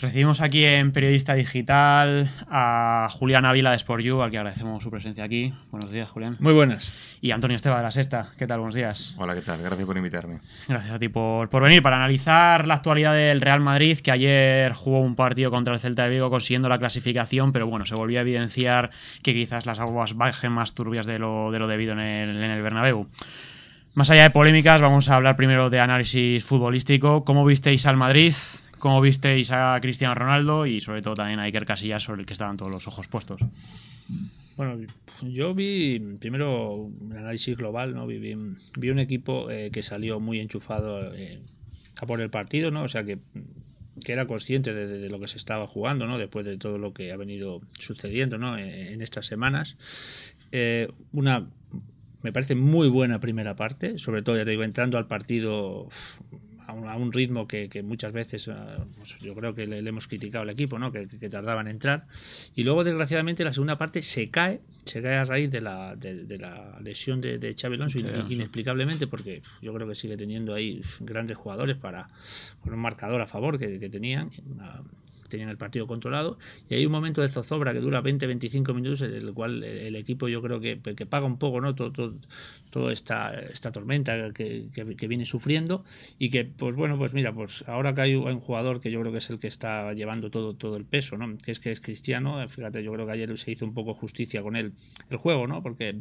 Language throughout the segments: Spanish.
Recibimos aquí en Periodista Digital a Julián Ávila de Sport You, al que agradecemos su presencia aquí. Buenos días, Julián. Muy buenas. Y Antonio Esteba de la Sexta. ¿Qué tal? Buenos días. Hola, ¿qué tal? Gracias por invitarme. Gracias a ti por, venir para analizar la actualidad del Real Madrid, que ayer jugó un partido contra el Celta de Vigo consiguiendo la clasificación, pero bueno, se volvió a evidenciar que quizás las aguas bajen más turbias de lo, de lo debido en el, en el Bernabéu. Más allá de polémicas, vamos a hablar primero de análisis futbolístico. ¿Cómo visteis al Madrid? ¿Cómo visteis a Cristiano Ronaldo y sobre todo también a Iker Casillas sobre el que estaban todos los ojos puestos. Bueno, yo vi primero un análisis global, ¿no? Vi, un equipo eh, que salió muy enchufado eh, a por el partido, ¿no? O sea que, era consciente de, lo que se estaba jugando, ¿no? Después de todo lo que ha venido sucediendo, e, En, estas semanas. Eh, una me parece muy buena primera parte, sobre todo ya te digo, entrando al partido a un, ritmo que, muchas veces eh, pues yo creo que le, hemos criticado al equipo, ¿no? Que, que, tardaba en entrar. Y luego, desgraciadamente, la segunda parte se cae, se cae a raíz de la, de, la lesión de, de Alonso, inexplicablemente, porque yo creo que sigue teniendo ahí grandes jugadores para con un marcador a favor que, que tenían tenían el partido controlado. Y hay un momento de zozobra que dura 20-25 minutos, en el cual el equipo yo creo que, paga un poco ¿no? toda todo, todo esta, esta tormenta que, viene sufriendo. Y que, pues bueno, pues mira, pues ahora que hay, un jugador que yo creo que es el que está llevando todo, todo el peso, ¿no? que es que es cristiano. Fíjate, yo creo que ayer se hizo un poco justicia con él el juego, ¿no? porque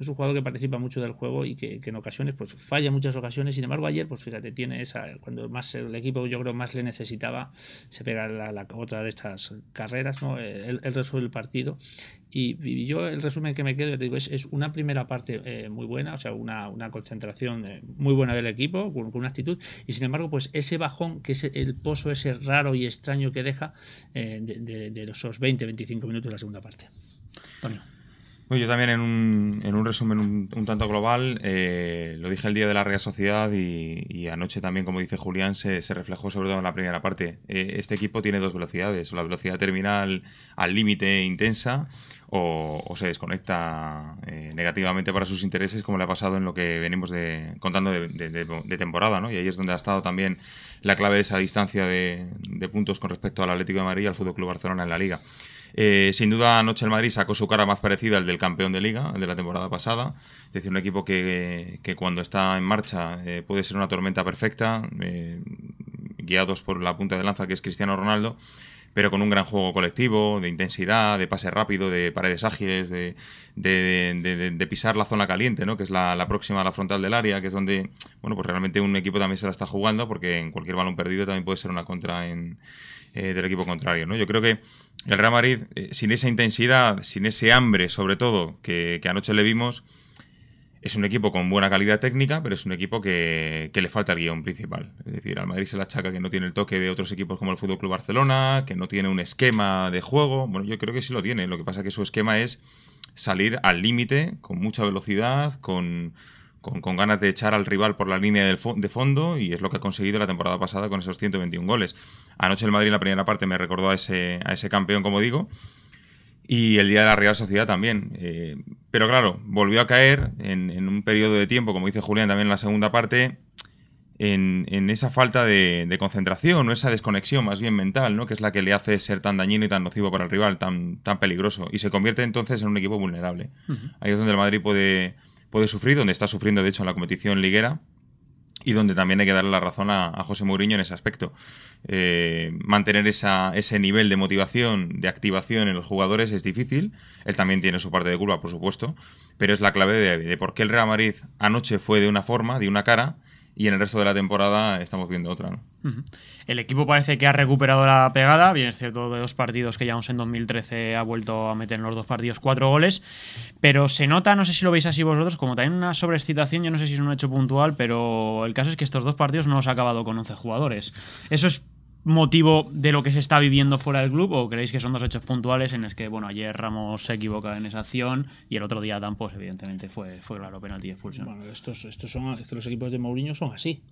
es un jugador que participa mucho del juego y que, en ocasiones pues, falla muchas ocasiones. Sin embargo, ayer, pues fíjate, tiene esa. Cuando más el equipo, yo creo, más le necesitaba, se pega la, otra de estas carreras, ¿no? Eh, él, él resuelve el partido. Y, yo el resumen que me quedo, te digo, es, una primera parte eh, muy buena, o sea, una, una concentración eh, muy buena del equipo, con, una actitud. Y sin embargo, pues ese bajón, que es el pozo ese raro y extraño que deja de, de, esos 20-25 minutos de la segunda parte. Yo también en un, en un resumen un, tanto global, eh, lo dije el día de la Real Sociedad y, anoche también, como dice Julián, se, reflejó sobre todo en la primera parte. Eh, este equipo tiene dos velocidades, o la velocidad terminal al límite intensa o, se desconecta eh, negativamente para sus intereses, como le ha pasado en lo que venimos de, contando de, temporada, ¿no? Y ahí es donde ha estado también la clave de esa distancia de, puntos con respecto al Atlético de Madrid y al Fútbol Barcelona en la Liga. Eh, sin duda, anoche el Madrid sacó su cara más parecida al del campeón de liga, el de la temporada pasada. Es decir, un equipo que, cuando está en marcha eh, puede ser una tormenta perfecta, eh, guiados por la punta de lanza que es Cristiano Ronaldo pero con un gran juego colectivo, de intensidad, de pase rápido, de paredes ágiles, de, pisar la zona caliente, ¿no? que es la, próxima a la frontal del área, que es donde bueno, pues realmente un equipo también se la está jugando, porque en cualquier balón perdido también puede ser una contra en, eh, del equipo contrario. ¿no? Yo creo que el Real Madrid, eh, sin esa intensidad, sin ese hambre sobre todo que anoche le vimos, es un equipo con buena calidad técnica, pero es un equipo que, le falta el guión principal. Es decir, al Madrid se la achaca que no tiene el toque de otros equipos como el Fútbol Club Barcelona, que no tiene un esquema de juego. Bueno, yo creo que sí lo tiene. Lo que pasa es que su esquema es salir al límite, con mucha velocidad, con, ganas de echar al rival por la línea de fondo, y es lo que ha conseguido la temporada pasada con esos 121 goles. Anoche el Madrid en la primera parte me recordó a ese, a ese campeón, como digo y el día de la Real Sociedad también. Eh, pero claro, volvió a caer en, un periodo de tiempo, como dice Julián también en la segunda parte, en, esa falta de, concentración o esa desconexión más bien mental, ¿no? que es la que le hace ser tan dañino y tan nocivo para el rival, tan, tan peligroso, y se convierte entonces en un equipo vulnerable. Ahí es donde el Madrid puede, puede sufrir, donde está sufriendo de hecho en la competición liguera, y donde también hay que darle la razón a, José Mourinho en ese aspecto. Eh, mantener esa, ese nivel de motivación, de activación en los jugadores es difícil. Él también tiene su parte de culpa, por supuesto, pero es la clave de, de por qué el Real Madrid anoche fue de una forma, de una cara, y en el resto de la temporada estamos viendo otra. El equipo parece que ha recuperado la pegada, bien es cierto, de dos partidos que llevamos en 2013 ha vuelto a meter en los dos partidos cuatro goles, pero se nota, no sé si lo veis así vosotros, como también una sobreexcitación, yo no sé si es un hecho puntual, pero el caso es que estos dos partidos no los ha acabado con 11 jugadores. Eso es motivo de lo que se está viviendo fuera del club o creéis que son dos hechos puntuales en los que, bueno, ayer Ramos se equivoca en esa acción y el otro día pues evidentemente, fue, fue claro penalti expulsión? Bueno, estos, son, los equipos de Mourinho son así.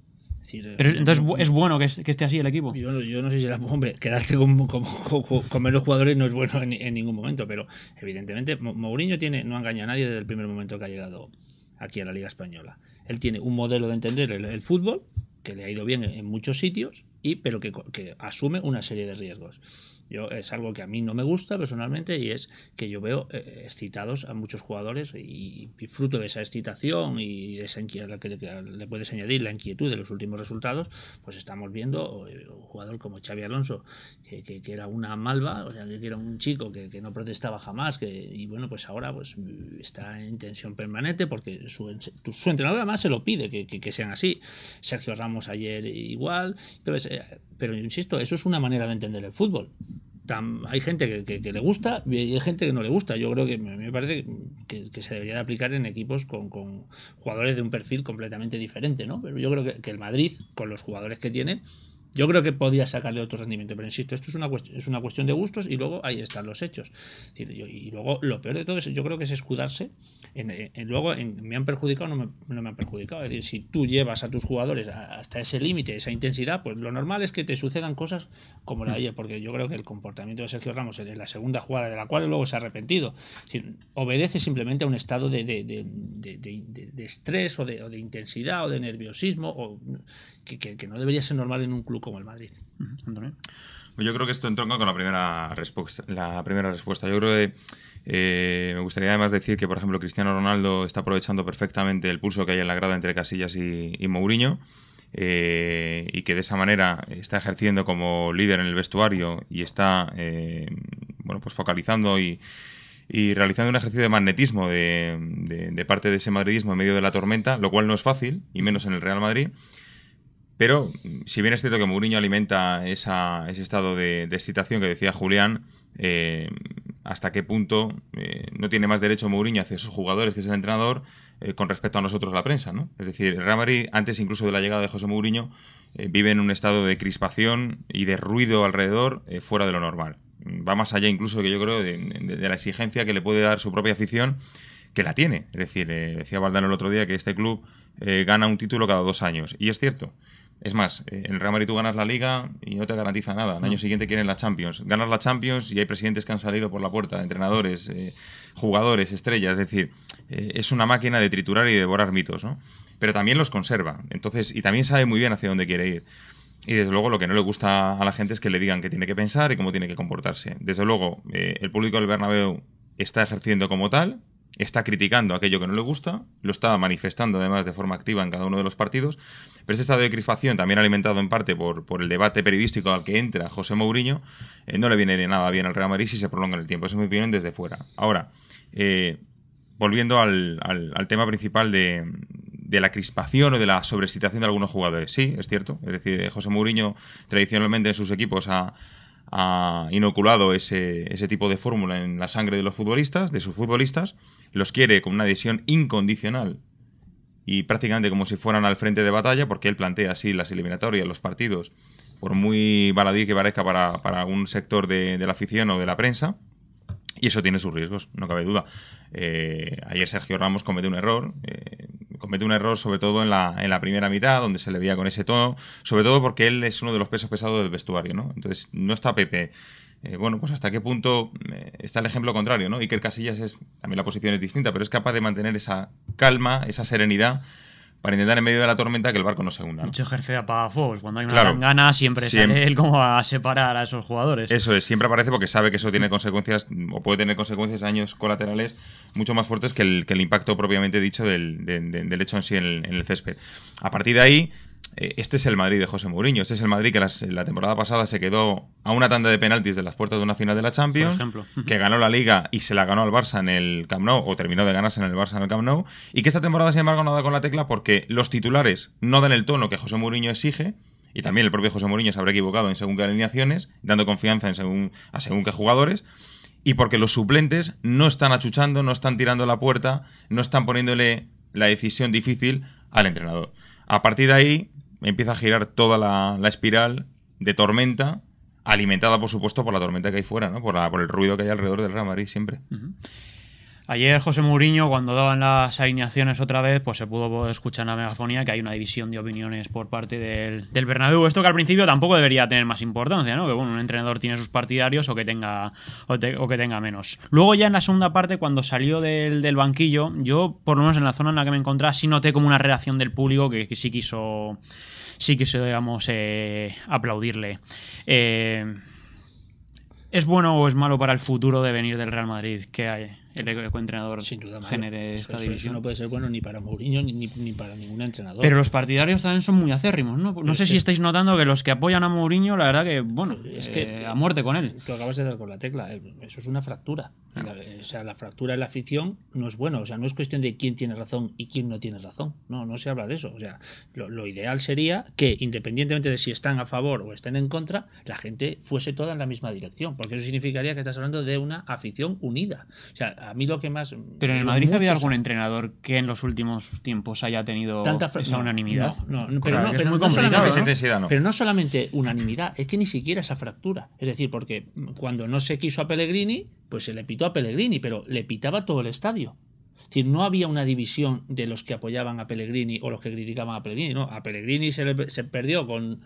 Pero entonces es bueno que, esté así el equipo. Yo, no sé si era. Hombre, quedarte con, con, con, menos jugadores no es bueno en, ningún momento, pero evidentemente Mourinho tiene, no engaña a nadie desde el primer momento que ha llegado aquí a la Liga Española. Él tiene un modelo de entender el, fútbol que le ha ido bien en muchos sitios y, pero que, que asume una serie de riesgos. Yo, es algo que a mí no me gusta personalmente y es que yo veo eh, excitados a muchos jugadores y, fruto de esa excitación y de esa inquietud que, le puedes añadir la inquietud de los últimos resultados, pues estamos viendo eh, un jugador como Xavi Alonso, que, era una malva, o sea, que era un chico que, no protestaba jamás, que, y bueno, pues ahora pues está en tensión permanente porque su, entrenador además se lo pide que, sean así. Sergio Ramos ayer igual, entonces, eh, pero insisto, eso es una manera de entender el fútbol hay gente que, le gusta y hay gente que no le gusta. Yo creo que me, parece que, se debería de aplicar en equipos con, con, jugadores de un perfil completamente diferente, ¿no? Pero yo creo que, el Madrid, con los jugadores que tiene, yo creo que podía sacarle otro rendimiento, pero insisto, esto es una, es una cuestión de gustos y luego ahí están los hechos. Y luego lo peor de todo es, yo creo que es escudarse en, luego me han perjudicado o no me, han perjudicado. Es decir, si tú llevas a tus jugadores hasta ese límite, esa intensidad, pues lo normal es que te sucedan cosas como la de ayer, porque yo creo que el comportamiento de Sergio Ramos en la segunda jugada de la cual luego se ha arrepentido, obedece simplemente a un estado de, estrés o, o de intensidad o de nerviosismo o que, no debería ser normal en un club como el Madrid. Pues yo creo que esto entronca con la primera respuesta. La primera respuesta. Yo creo que eh, me gustaría además decir que, por ejemplo, Cristiano Ronaldo está aprovechando perfectamente el pulso que hay en la grada entre Casillas y, Mourinho. Eh, y que de esa manera está ejerciendo como líder en el vestuario y está eh, bueno pues focalizando y, realizando un ejercicio de magnetismo de, parte de ese madridismo en medio de la tormenta, lo cual no es fácil, y menos en el Real Madrid. Pero, mm, si bien es cierto que Mourinho alimenta ese estado de, excitación que decía Julián, eh, hasta qué punto eh, no tiene más derecho Mourinho hacia esos jugadores, que es el entrenador, eh, con respecto a nosotros, la prensa. ¿no? Es decir, Real antes incluso de la llegada de José Mourinho, vive en un estado de crispación y de ruido alrededor fuera de lo normal. Va más allá incluso que yo creo de, la exigencia que le puede dar su propia afición que la tiene. Es decir, decía Valdano el otro día que este club gana un título cada dos años. Y es cierto. Es más, eh, el Real Madrid tú ganas la Liga y no te garantiza nada. al año mm. siguiente quieren la Champions. Ganas la Champions y hay presidentes que han salido por la puerta, entrenadores, eh, jugadores, estrellas. Es decir, eh, es una máquina de triturar y devorar mitos, ¿no? Pero también los conserva. Entonces, y también sabe muy bien hacia dónde quiere ir. Y desde luego lo que no le gusta a la gente es que le digan qué tiene que pensar y cómo tiene que comportarse. Desde luego, el público del Bernabéu está ejerciendo como tal, está criticando aquello que no le gusta, lo está manifestando además de forma activa en cada uno de los partidos, pero ese estado de crispación, también alimentado en parte por, por el debate periodístico al que entra José Mourinho, eh, no le viene nada bien al Real Madrid si se prolonga el tiempo. Esa es mi opinión desde fuera. Ahora, eh, volviendo al, tema principal de, la crispación o de la sobreexcitación de algunos jugadores. Sí, es cierto. Es decir, eh, José Mourinho tradicionalmente en sus equipos ha inoculado ese, ese tipo de fórmula en la sangre de los futbolistas, de sus futbolistas, los quiere con una adhesión incondicional y prácticamente como si fueran al frente de batalla, porque él plantea así las eliminatorias, los partidos, por muy baladí que parezca para, para un sector de, la afición o de la prensa, y eso tiene sus riesgos, no cabe duda. Eh, ayer Sergio Ramos comete un error, eh, comete un error sobre todo en la, en la, primera mitad, donde se le veía con ese tono, sobre todo porque él es uno de los pesos pesados del vestuario, ¿no? Entonces no está Pepe, eh, bueno, pues hasta qué punto eh, está el ejemplo contrario, ¿no? Iker Casillas es, también la posición es distinta, pero es capaz de mantener esa calma, esa serenidad para intentar en medio de la tormenta que el barco no se hunda. ¿no? Mucho ejerce apagafuegos. Cuando hay una claro, gana, siempre, sale él como a separar a esos jugadores. Eso es, siempre aparece porque sabe que eso tiene consecuencias o puede tener consecuencias años colaterales mucho más fuertes que el, que el impacto propiamente dicho del, hecho en sí en el, césped. A partir de ahí, eh, este es el Madrid de José Mourinho. Este es el Madrid que la temporada pasada se quedó a una tanda de penaltis de las puertas de una final de la Champions, que ganó la Liga y se la ganó al Barça en el Camp Nou, o terminó de ganarse en el Barça en el Camp Nou, y que esta temporada, sin embargo, no da con la tecla porque los titulares no dan el tono que José Mourinho exige, y también el propio José Mourinho se habrá equivocado en según qué alineaciones, dando confianza en según, a según qué jugadores, y porque los suplentes no están achuchando, no están tirando la puerta, no están poniéndole la decisión difícil al entrenador. A partir de ahí, empieza a girar toda la, espiral de tormenta, alimentada por supuesto por la tormenta que hay fuera, ¿no? por, por el ruido que hay alrededor del ramarí siempre. Ayer José Mourinho, cuando daban las alineaciones otra vez, pues se pudo escuchar en la megafonía que hay una división de opiniones por parte del, del Bernabéu. Esto que al principio tampoco debería tener más importancia, ¿no? Que bueno, un entrenador tiene sus partidarios o que tenga, que tenga menos. Luego ya en la segunda parte, cuando salió del, banquillo, yo por lo menos en la zona en la que me encontraba sí noté como una reacción del público que, sí quiso, sí quiso, digamos, eh, aplaudirle. Eh, ¿Es bueno o es malo para el futuro de venir del Real Madrid? ¿Qué hay? el entrenador Sin duda, genere esta división. no puede ser bueno ni para Mourinho ni, para ningún entrenador. Pero los partidarios también son muy acérrimos, ¿no? No sé si estáis notando que los que apoyan a Mourinho, la verdad que, bueno, es que eh, a muerte con él. lo acabas de dar con la tecla, eh, eso es una fractura. Ah. o sea, la fractura de la afición no es bueno, o sea, no es cuestión de quién tiene razón y quién no tiene razón, no, no se habla de eso. O sea, lo, lo ideal sería que independientemente de si están a favor o estén en contra, la gente fuese toda en la misma dirección, porque eso significaría que estás hablando de una afición unida. O sea, a mí lo que más. Pero en el Madrid había algún entrenador que en los últimos tiempos haya tenido Tanta esa unanimidad. pero, no, solamente, unanimidad, es que ni siquiera esa fractura. Es decir, porque cuando no se quiso a Pellegrini, pues se le pitó a Pellegrini, pero le pitaba todo el estadio. Es decir, no había una división de los que apoyaban a Pellegrini o los que criticaban a Pellegrini. No, a Pellegrini se, perdió con,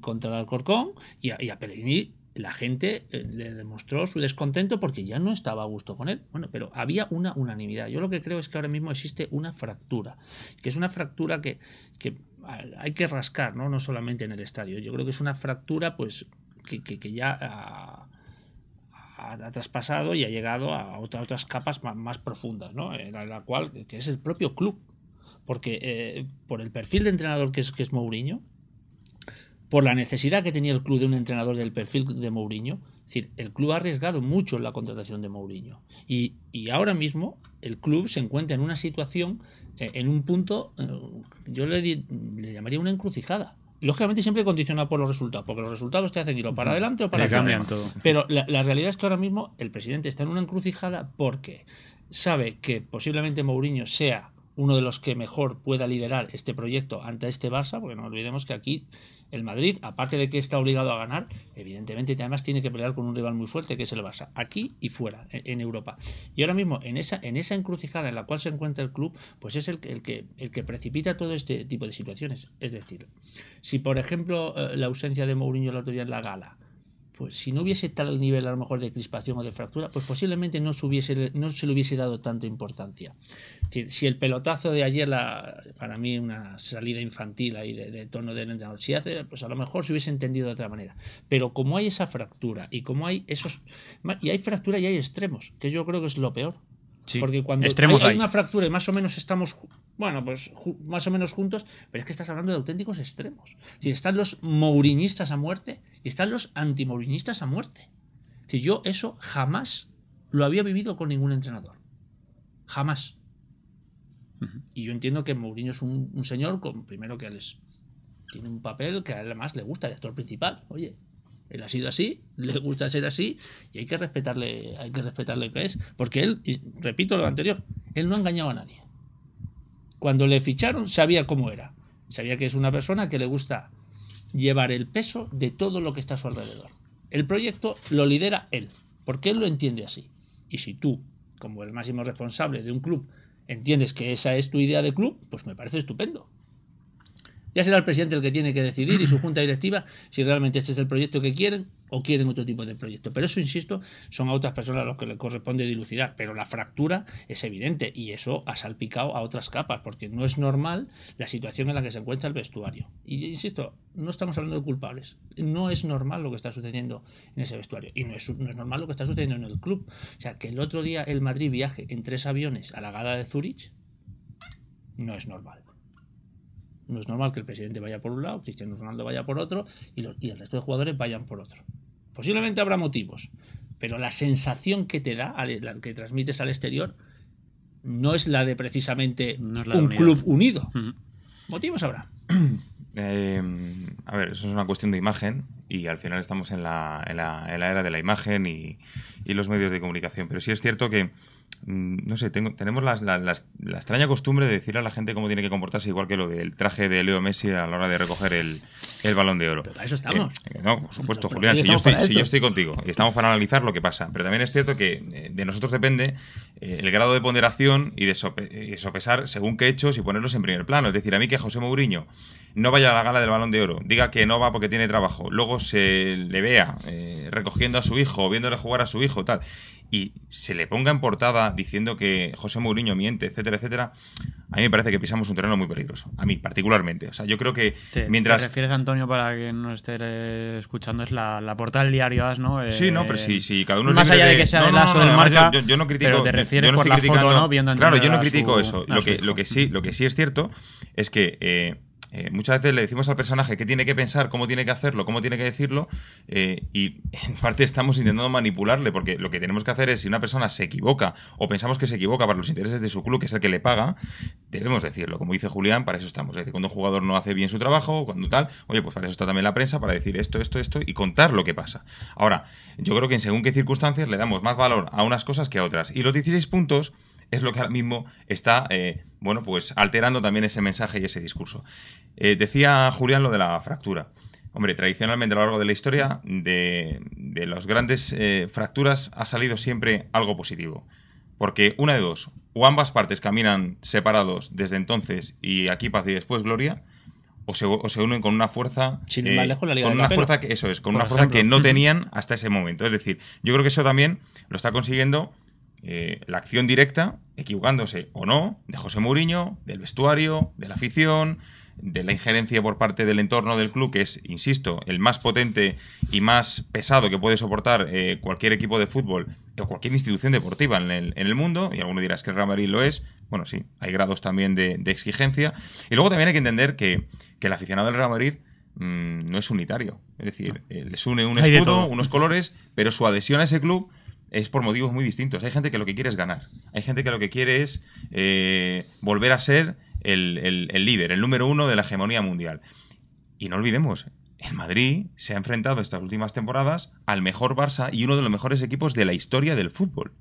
contra el Alcorcón y a Pellegrini la gente eh, le demostró su descontento porque ya no estaba a gusto con él. Bueno, pero había una unanimidad. Yo lo que creo es que ahora mismo existe una fractura, que es una fractura que, hay que rascar, ¿no? solamente en el estadio. Yo creo que es una fractura, pues, que, ya ha, traspasado y ha llegado a, otras capas más, profundas, ¿no? Eh, la, cual, que es el propio club. Porque eh, por el perfil de entrenador que es, que es Mourinho, por la necesidad que tenía el club de un entrenador del perfil de Mourinho. Es decir, el club ha arriesgado mucho en la contratación de Mourinho. Y, ahora mismo el club se encuentra en una situación, eh, en un punto, eh, yo le, llamaría una encrucijada. Lógicamente siempre condicionado por los resultados, porque los resultados te hacen ir para adelante o para atrás. Pero la realidad es que ahora mismo el presidente está en una encrucijada porque sabe que posiblemente Mourinho sea uno de los que mejor pueda liderar este proyecto ante este Barça, porque no olvidemos que aquí el Madrid, aparte de que está obligado a ganar, evidentemente además tiene que pelear con un rival muy fuerte que es el Barça, aquí y fuera, e-, en Europa. Y ahora mismo, en esa, en esa encrucijada en la cual se encuentra el club, pues es el, el, que, el que precipita todo este tipo de situaciones. Es decir, si por ejemplo eh, la ausencia de Mourinho el otro día en la gala, pues si no hubiese tal nivel a lo mejor de crispación o de fractura, pues posiblemente no se, hubiese, no se le hubiese dado tanta importancia. Si el pelotazo de ayer, la, para mí una salida infantil ahí de, tono de si hace, pues a lo mejor se hubiese entendido de otra manera. Pero como hay esa fractura y como hay esos... Y hay fractura y hay extremos, que yo creo que es lo peor. porque cuando hay, hay, una fractura y más o menos estamos bueno, pues más o menos juntos, pero es que estás hablando de auténticos extremos. Si están los mourinistas a muerte y están los antimourinistas a muerte. Si yo eso jamás lo había vivido con ningún entrenador. Jamás. Y yo entiendo que Mourinho es un, señor con, primero que les tiene un papel que además le gusta el actor principal. Oye, él ha sido así, le gusta ser así y hay que respetarle, hay que respetarle que es, porque él, repito lo anterior, él no ha engañado a nadie. Cuando le ficharon sabía cómo era. Sabía que es una persona que le gusta llevar el peso de todo lo que está a su alrededor. El proyecto lo lidera él, porque él lo entiende así. Y si tú, como el máximo responsable de un club, entiendes que esa es tu idea de club, pues me parece estupendo. Ya será el presidente el que tiene que decidir y su junta directiva si realmente este es el proyecto que quieren o quieren otro tipo de proyecto. Pero eso, insisto, son a otras personas a los que le corresponde dilucidar. Pero la fractura es evidente y eso ha salpicado a otras capas porque no es normal la situación en la que se encuentra el vestuario. Y insisto, no estamos hablando de culpables. No es normal lo que está sucediendo en ese vestuario. Y no es, no es normal lo que está sucediendo en el club. O sea, que el otro día el Madrid viaje en tres aviones a la gada de Zurich no es normal. No es normal que el presidente vaya por un lado, Cristiano Ronaldo vaya por otro y, el resto de jugadores vayan por otro. Posiblemente habrá motivos, pero la sensación que te da, la que transmites al exterior, no es la de precisamente un club unido. Motivos habrá. Eh, a ver, eso es una cuestión de imagen y al final estamos en la, en la, era de la imagen y, los medios de comunicación. Pero sí es cierto que Mm, no sé, tengo, tenemos la, extraña costumbre de decirle a la gente cómo tiene que comportarse, igual que lo del traje de Leo Messi a la hora de recoger el, balón de oro. eso estamos. Eh, eh, no, por supuesto, Julián, si yo, estoy, contigo y estamos para analizar lo que pasa, pero también es cierto que eh, de nosotros depende el grado de ponderación y de sopesar según qué hechos y ponerlos en primer plano. Es decir, a mí que José Mourinho no vaya a la gala del balón de oro, diga que no va porque tiene trabajo, luego se le vea recogiendo a su hijo, viéndole jugar a su hijo, tal, y se le ponga en portada diciendo que José Mourinho miente, etcétera, etcétera, a mí me parece que pisamos un terreno muy peligroso. A mí, particularmente. O sea, yo creo que mientras. Te refieres, Antonio, para que no estés escuchando, es la, la portada del diario As, ¿no? sí, no, pero eh, si cada uno Más allá de... que sea Yo, no critico. Pero te refieres yo no por la foto, ¿no? claro, yo no critico eso. Lo que, lo, que sí, lo que sí es cierto es que. Eh, eh, muchas veces le decimos al personaje qué tiene que pensar, cómo tiene que hacerlo, cómo tiene que decirlo, eh, y en parte estamos intentando manipularle, porque lo que tenemos que hacer es, si una persona se equivoca o pensamos que se equivoca para los intereses de su club, que es el que le paga, debemos decirlo. Como dice Julián, para eso estamos. Es decir, cuando un jugador no hace bien su trabajo, cuando tal, oye, pues para eso está también la prensa, para decir esto, esto, esto y contar lo que pasa. Ahora, yo creo que en según qué circunstancias le damos más valor a unas cosas que a otras. Y los 16 puntos es lo que ahora mismo está, eh, bueno, pues alterando también ese mensaje y ese discurso. Eh, decía Julián lo de la fractura. Hombre, tradicionalmente a lo largo de la historia de, las grandes eh, fracturas ha salido siempre algo positivo. Porque una de dos, o ambas partes caminan separados desde entonces y aquí paz y después gloria, o se, unen con una fuerza. Sin lejos, la Liga con una fuerza que, Eso es, con una fuerza que no tenían hasta ese momento. Es decir, yo creo que eso también lo está consiguiendo eh, la acción directa, equivocándose o no, de José Mourinho, del vestuario, de la afición, de la injerencia por parte del entorno del club, que es, insisto, el más potente y más pesado que puede soportar eh, cualquier equipo de fútbol o cualquier institución deportiva en el, mundo, y alguno dirá que el Real Madrid lo es, bueno, sí, hay grados también de, exigencia, y luego también hay que entender que, que el aficionado del Real Madrid mm, no es unitario, es decir, eh, les une un escudo, unos colores, pero su adhesión a ese club es por motivos muy distintos. Hay gente que lo que quiere es ganar. Hay gente que lo que quiere es eh, volver a ser el, líder, el número uno de la hegemonía mundial. Y no olvidemos, el Madrid se ha enfrentado estas últimas temporadas al mejor Barça y uno de los mejores equipos de la historia del fútbol.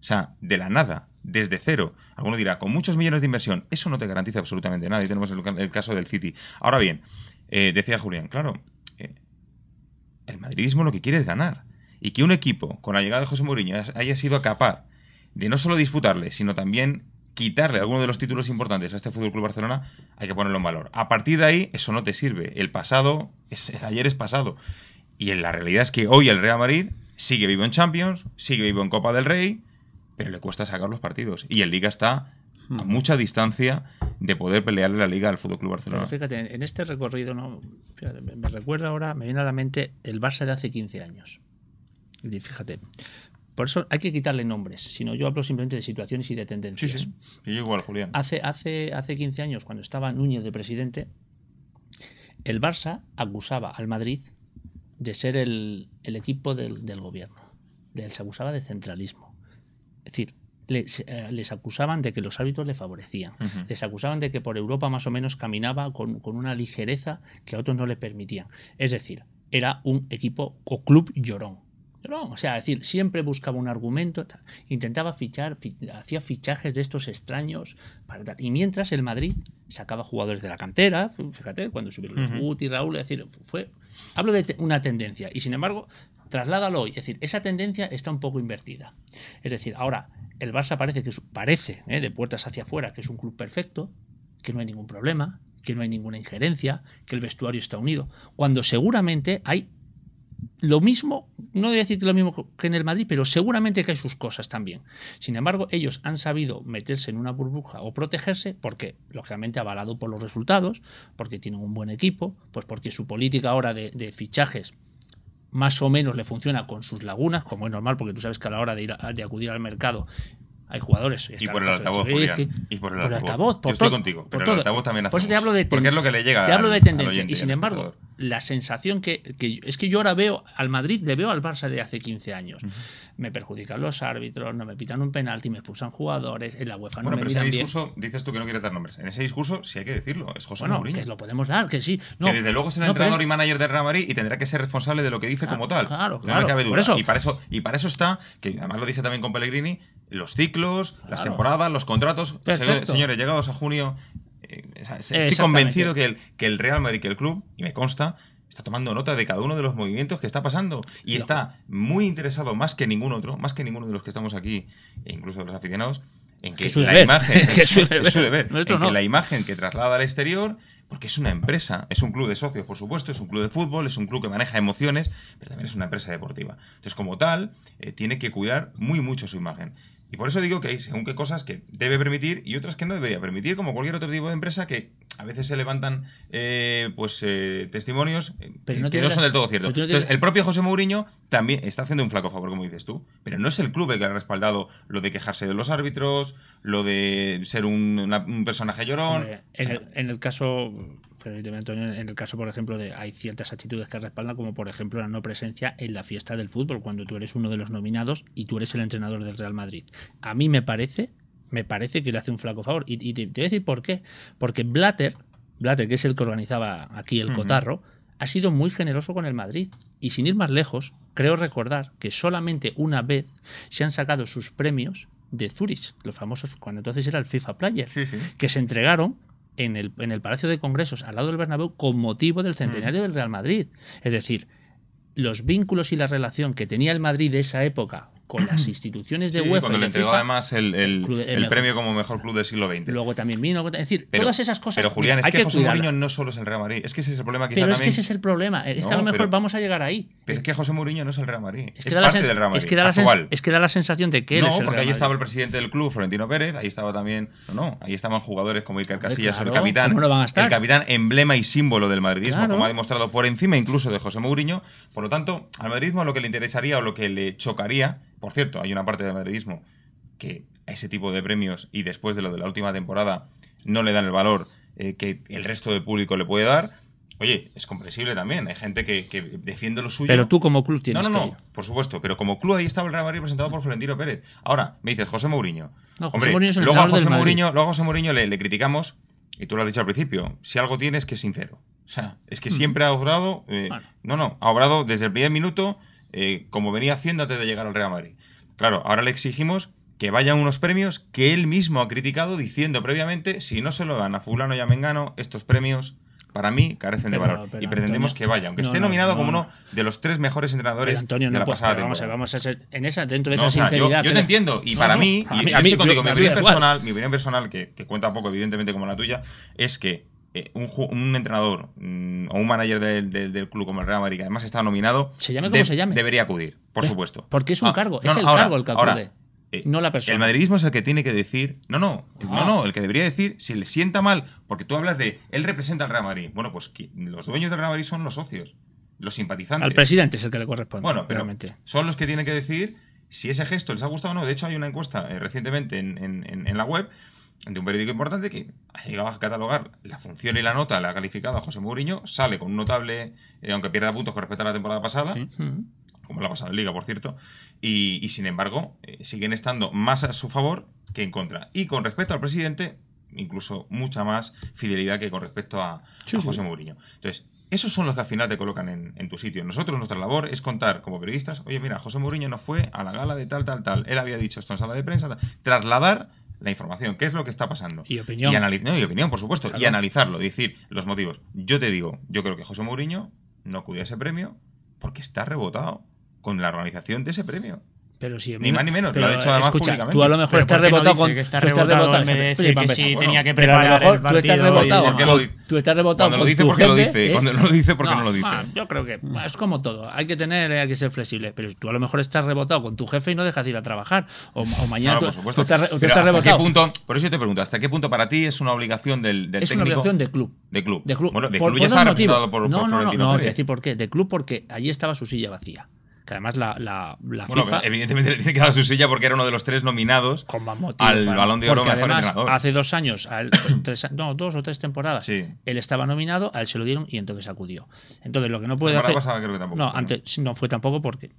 O sea, de la nada, desde cero. Alguno dirá, con muchos millones de inversión, eso no te garantiza absolutamente nada. Y tenemos el, caso del City. Ahora bien, eh, decía Julián, claro, eh, el madridismo lo que quiere es ganar. Y que un equipo, con la llegada de José Mourinho, haya sido capaz de no solo disputarle, sino también quitarle alguno de los títulos importantes a este Fútbol Club Barcelona, hay que ponerlo en valor. A partir de ahí, eso no te sirve. El pasado, es, ayer es pasado. Y la realidad es que hoy el Real Madrid sigue vivo en Champions, sigue vivo en Copa del Rey, pero le cuesta sacar los partidos. Y el Liga está a hmm. mucha distancia de poder pelearle la liga al Fútbol Club Barcelona. fíjate, en este recorrido no, me, me recuerda ahora, me viene a la mente el Barça de hace 15 años fíjate. Por eso hay que quitarle nombres, sino yo hablo simplemente de situaciones y de tendencias. Sí, sí. Y igual, Julián. Hace, hace, hace 15 años, cuando estaba Núñez de presidente, el Barça acusaba al Madrid de ser el, equipo del, gobierno. se acusaba de centralismo. Es decir, eh, les, acusaban de que los hábitos le favorecían. Les acusaban de que por Europa más o menos caminaba con, con una ligereza que a otros no le permitían. Es decir, era un equipo o club llorón no, o sea, decir, siempre buscaba un argumento, intentaba fichar, hacía fichajes de estos extraños. Y mientras el Madrid sacaba jugadores de la cantera, fíjate, cuando subieron los Raúl, es decir, fue. Hablo de una tendencia, y sin embargo, trasládalo hoy, es decir, esa tendencia está un poco invertida. Es decir, ahora el Barça parece que parece, ¿eh? de puertas hacia afuera, que es un club perfecto, que no hay ningún problema, que no hay ninguna injerencia, que el vestuario está unido, cuando seguramente hay lo mismo no voy a decirte lo mismo que en el Madrid, pero seguramente que hay sus cosas también. Sin embargo, ellos han sabido meterse en una burbuja o protegerse porque, lógicamente, avalado por los resultados, porque tienen un buen equipo, pues porque su política ahora de, fichajes más o menos le funciona con sus lagunas, como es normal, porque tú sabes que a la hora de, ir de acudir al mercado hay jugadores. Y, por el altavoz, Y por el altavoz. por Yo estoy contigo, por pero el altavoz también Por eso te hablo de Porque es lo que le llega Te hablo de tendencia. y sin embargo, la sensación que, Es que yo ahora veo al Madrid, le veo al Barça de hace 15 años. Me perjudican los árbitros, no me pitan un penalti, me expulsan jugadores, en la UEFA bueno, no me pero ese discurso, dices tú que no quieres dar nombres. En ese discurso sí hay que decirlo, es José bueno, Mourinho. que lo podemos dar, que sí. que desde luego es el entrenador y manager de Real Madrid y tendrá que ser responsable de lo que dice ah, como tal. Claro, claro. No me cabe duda. Y para eso está, que además lo dice también con Pellegrini, los ciclos, las temporadas, los contratos. Señores, llegados a junio, eh, estoy convencido que el, que el Real Madrid, que el club, y me consta, está tomando nota de cada uno de los movimientos que está pasando y está muy interesado más que ningún otro, más que ninguno de los que estamos aquí, e incluso de los aficionados, en que, la imagen es, su deber. en que la imagen que traslada al exterior, porque es una empresa, es un club de socios, por supuesto, es un club de fútbol, es un club que maneja emociones, pero también es una empresa deportiva. Entonces, como tal, eh, tiene que cuidar muy mucho su imagen. Y por eso digo que hay según qué cosas que debe permitir y otras que no debería permitir, como cualquier otro tipo de empresa que a veces se levantan eh, pues eh, testimonios que no, son del todo ciertos. el propio José Mourinho también está haciendo un flaco favor, como dices tú, pero no es el club el que ha respaldado lo de quejarse de los árbitros, lo de ser un, personaje llorón. en el caso en el caso, por ejemplo, de hay ciertas actitudes que respaldan, como por ejemplo la no presencia en la fiesta del fútbol, cuando tú eres uno de los nominados y tú eres el entrenador del Real Madrid. A mí me parece, me parece que le hace un flaco favor. Y, te, voy a decir por qué. Porque Blatter, Blatter, que es el que organizaba aquí el cotarro, ha sido muy generoso con el Madrid. Y sin ir más lejos, creo recordar que solamente una vez se han sacado sus premios de Zurich, los famosos, cuando entonces era el FIFA Player, que se entregaron en el, en el Palacio de Congresos, al lado del Bernabéu, con motivo del centenario mm. del Real Madrid. Es decir, los vínculos y la relación que tenía el Madrid de esa época con las instituciones de UEFA. Cuando le entregó además el, premio como mejor club del siglo XX. Luego también vino. Es decir, todas esas cosas. Pero Julián, es que, José Mourinho no solo es el Real Madrid. Es que ese es el problema. Quizá pero es que ese es el problema. Es que a lo mejor vamos a llegar ahí. es que José Mourinho no es el Real Madrid. Es, parte del Real Madrid. Es que, da la, es que da la sensación de que él es el porque ahí estaba el presidente del club, Florentino Pérez. Ahí estaba también. No, Ahí estaban jugadores como Iker Casillas, el capitán. El capitán emblema y símbolo del madridismo, como ha demostrado por encima incluso de José Mourinho. Por lo tanto, al madridismo lo que le interesaría o lo que le chocaría por cierto, hay una parte del madridismo que a ese tipo de premios y después de lo de la última temporada no le dan el valor eh, que el resto del público le puede dar. Oye, es comprensible también. Hay gente que, defiende lo suyo. Pero tú como club tienes. No, no, no, por supuesto. Pero como club ahí estaba el Real Madrid presentado por Florentino Pérez. Ahora, me dices José Mourinho. No, Hombre, luego, a José Mourinho, luego José Mourinho le, criticamos, y tú lo has dicho al principio, si algo tienes que es sincero. O sea, es que mm. siempre ha obrado. Eh, no, no, ha obrado desde el primer minuto. Eh, como venía haciendo antes de llegar al Real Madrid. Claro, ahora le exigimos que vayan unos premios que él mismo ha criticado diciendo previamente, si no se lo dan a fulano y a Mengano, estos premios para mí carecen de valor. y pretendemos que vaya, aunque esté nominado como uno de los tres mejores entrenadores de la pasada vamos, temporada. Vamos a ser en esa, dentro de esa sinceridad. Yo, te entiendo, y para mí, mi, opinión personal, mi opinión personal, que, que cuenta poco, evidentemente, como la tuya, es que eh, un, entrenador mm, o un manager del, club como el Real Madrid, que además está nominado, debería acudir, por eh, supuesto. Porque es un ah, cargo, es el cargo el que acude. Eh, no la persona. El madridismo es el que tiene que decir, no, no, ah. no, no, el que debería decir si le sienta mal, porque tú hablas de, él representa al Real Madrid. Bueno, pues los dueños del Real Madrid son los socios, los simpatizantes. Al presidente es el que le corresponde. Bueno, pero son los que tienen que decir si ese gesto les ha gustado o no. De hecho, hay una encuesta recientemente en, la web de un periódico importante que ha a catalogar la función y la nota, la ha calificado a José Mourinho, sale con un notable, eh, aunque pierda puntos con respecto a la temporada pasada, como la pasada en Liga, por cierto, y, sin embargo eh, siguen estando más a su favor que en contra. Y con respecto al presidente, incluso mucha más fidelidad que con respecto a, José Mourinho. Entonces, esos son los que al final te colocan en, tu sitio. Nosotros, nuestra labor es contar como periodistas, oye, mira, José Mourinho no fue a la gala de tal, tal, tal. Él había dicho esto en sala de prensa, trasladar la información, qué es lo que está pasando. Y opinión. Y, opinión, por supuesto. Y analizarlo, decir los motivos. Yo te digo, yo creo que José Mourinho no acudió a ese premio porque está rebotado con la organización de ese premio. Pero si, ni más ni menos, pero, lo ha dicho además escucha, públicamente. Tú a lo mejor estás rebotado no con. Que está rebotado, tú estás rebotado, me dice que sí bueno, tenía que preparar pero a lo mejor tú estás rebotado. ¿por tú estás rebotado. Cuando lo dice, porque lo dice. ¿eh? Cuando lo dice, porque no, no lo dice. Man, yo creo que mm. es como todo. Hay que tener, hay que ser flexible. Pero tú a lo mejor estás rebotado con tu jefe y no dejas de ir a trabajar. O, o mañana. No, tú, por supuesto. Tú estás, tú estás rebotado. Qué punto, por eso yo te pregunto, ¿hasta qué punto para ti es una obligación del, del es técnico? Es una obligación de club. De club. De club. Bueno, de club ya está representado por Florentino. No, no, no, te decir por qué. De club porque allí estaba su silla vacía. Que además la, la, la bueno, evidentemente le tiene que dar su silla porque era uno de los tres nominados al Balón de Oro mejor además, entrenador. Hace dos años, pues, no, dos o tres temporadas, él estaba nominado, a él se lo dieron y entonces acudió. Entonces lo que no puede hacer. creo que tampoco, no, Antes, no fue tampoco porque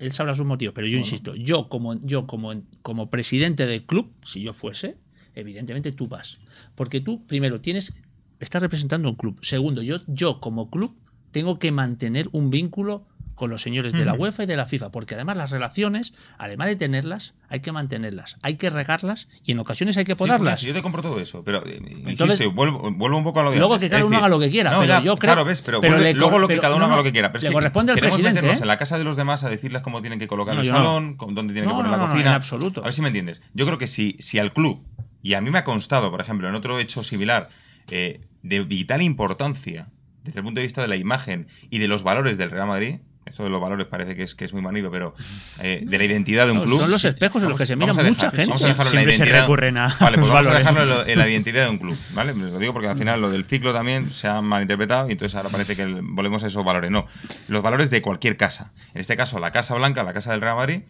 él, sabrá sus motivos. Pero yo insisto, yo como yo como como presidente del club, si yo fuese, evidentemente tú vas, porque tú primero tienes estás representando un club. Segundo, yo yo como club tengo que mantener un vínculo con los señores de la UEFA y de la FIFA, porque además las relaciones, además de tenerlas, hay que mantenerlas, hay que regarlas y en ocasiones hay que podarlas. yo te compro todo eso, pero eh, Entonces, insisto, vuelvo, vuelvo, un poco a lo de Luego que cada uno haga lo que quiera, yo creo. Claro, ves, pero, luego lo que cada uno haga lo que quiera. Pero le es que corresponde al presidente. ¿eh? en la casa de los demás a decirles cómo tienen que colocar el salón, dónde tienen que poner la cocina. En absoluto. A ver si me entiendes. Yo creo que si, si al club, y a mí me ha constado, por ejemplo, en otro hecho similar, eh, de vital importancia desde el punto de vista de la imagen y de los valores del Real Madrid, esto de los valores parece que es, que es muy manido, pero eh, de la identidad de un club. Son los espejos en los que se mira mucha gente. Vamos la identidad. Se recurren a vale, pues vamos a dejarlo en la identidad de un club, ¿vale? Lo digo porque al final lo del ciclo también se ha malinterpretado y entonces ahora parece que volvemos a esos valores. No, los valores de cualquier casa. En este caso, la Casa Blanca, la Casa del Real Madrid,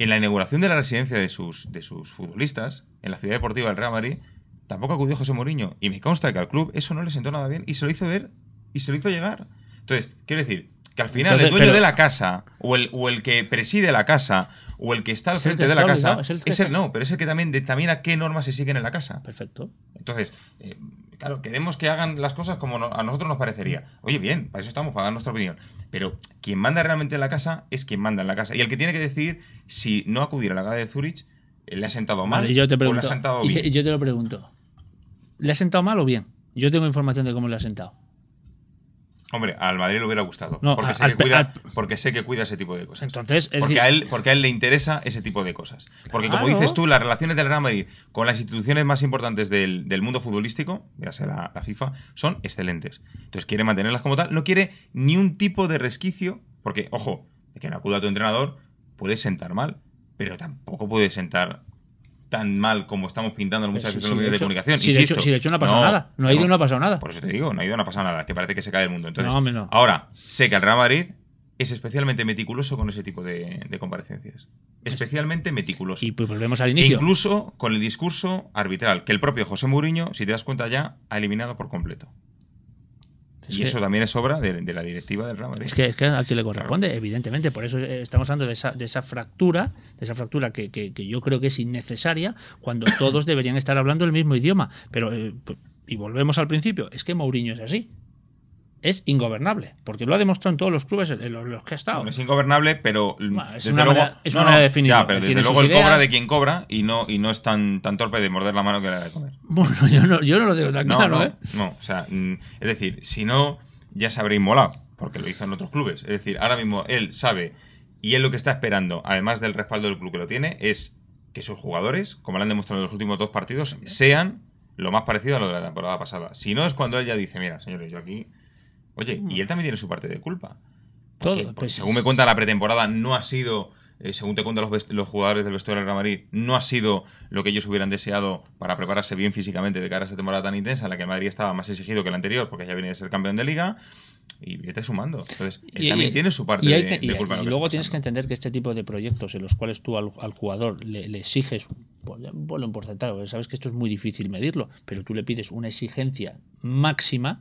en la inauguración de la residencia de sus, de sus futbolistas, en la ciudad deportiva del Real Madrid, tampoco acudió José Mourinho. Y me consta que al club eso no le sentó nada bien y se lo hizo ver y se lo hizo llegar. Entonces, quiero decir, que al final el dueño de la casa, o el, que preside la casa, o el que está al frente de la casa, es, el, no, pero es que también determina qué normas se siguen en la casa. Perfecto. Entonces, eh, claro, queremos que hagan las cosas como a nosotros nos parecería. Oye, bien, para eso estamos, para dar nuestra opinión. Pero quien manda realmente en la casa es quien manda en la casa. Y el que tiene que decidir si no acudir a la casa de Zurich eh, le ha sentado mal yo te le ha sentado bien. Y yo te lo pregunto. ¿Le ha sentado mal o bien? Yo tengo información de cómo le ha sentado. Hombre, al Madrid le hubiera gustado. porque, sé que cuida, ese tipo de cosas. Entonces, porque, a él, porque él le interesa ese tipo de cosas. Porque como dices tú, las relaciones del Real Madrid con las instituciones más importantes del, mundo futbolístico, ya sea la, la, FIFA, son excelentes. Entonces quiere mantenerlas como tal. No quiere ni un tipo de resquicio, porque, ojo, de que no acuda a tu entrenador puede sentar mal, pero tampoco puede sentar tan mal como estamos pintando muchas veces los medios de comunicación. Si, de hecho, si de hecho no ha pasado nada, no ha ido no, ha pasado nada. Por eso te digo, no ha ido no ha pasado nada, que parece que se cae el mundo. Entonces, ahora, sé que el Real Madrid es especialmente meticuloso con ese tipo de, comparecencias. Pues especialmente meticuloso. Y pues volvemos al inicio. incluso con el discurso arbitral, que el propio José Mourinho, si te das cuenta ya, ha eliminado por completo y eso también es obra de, la directiva del Real Es que, es que a quién le corresponde, evidentemente. Por eso eh, estamos hablando de esa, fractura, de esa fractura que, yo creo que es innecesaria cuando todos deberían estar hablando el mismo idioma. Pero, eh, pues, y volvemos al principio, es que Mourinho es así es ingobernable, porque lo ha demostrado en todos los clubes los, que ha estado. es ingobernable, pero luego es una pero desde luego el cobra de quien cobra y no y no es tan, torpe de morder la mano que la de comer. Bueno, yo no, yo no lo digo tan claro, ¿eh? No, o sea, mm, es decir, si no ya se habría inmolado, porque lo hizo en otros clubes. Es decir, ahora mismo él sabe y él lo que está esperando, además del respaldo del club que lo tiene, es que sus jugadores, como lo han demostrado en los últimos dos partidos, sean lo más parecido a lo de la temporada pasada. Si no es cuando él ya dice, mira, señores, yo aquí Oye, y mm. él también tiene su parte de culpa. Todo. Pues según me cuenta la pretemporada, no ha sido, eh, según te cuentan los, jugadores del vestuario del Real Madrid, no ha sido lo que ellos hubieran deseado para prepararse bien físicamente de cara a esta temporada tan intensa en la que Madrid estaba más exigido que la anterior porque ya venía de ser campeón de liga. Y vete sumando. Entonces, él también tiene su parte de, culpa. Y, luego tienes que entender que este tipo de proyectos en los cuales tú al, jugador le, le exiges, bueno, pues, en porcentaje, sabes que esto es muy difícil medirlo, pero tú le pides una exigencia máxima,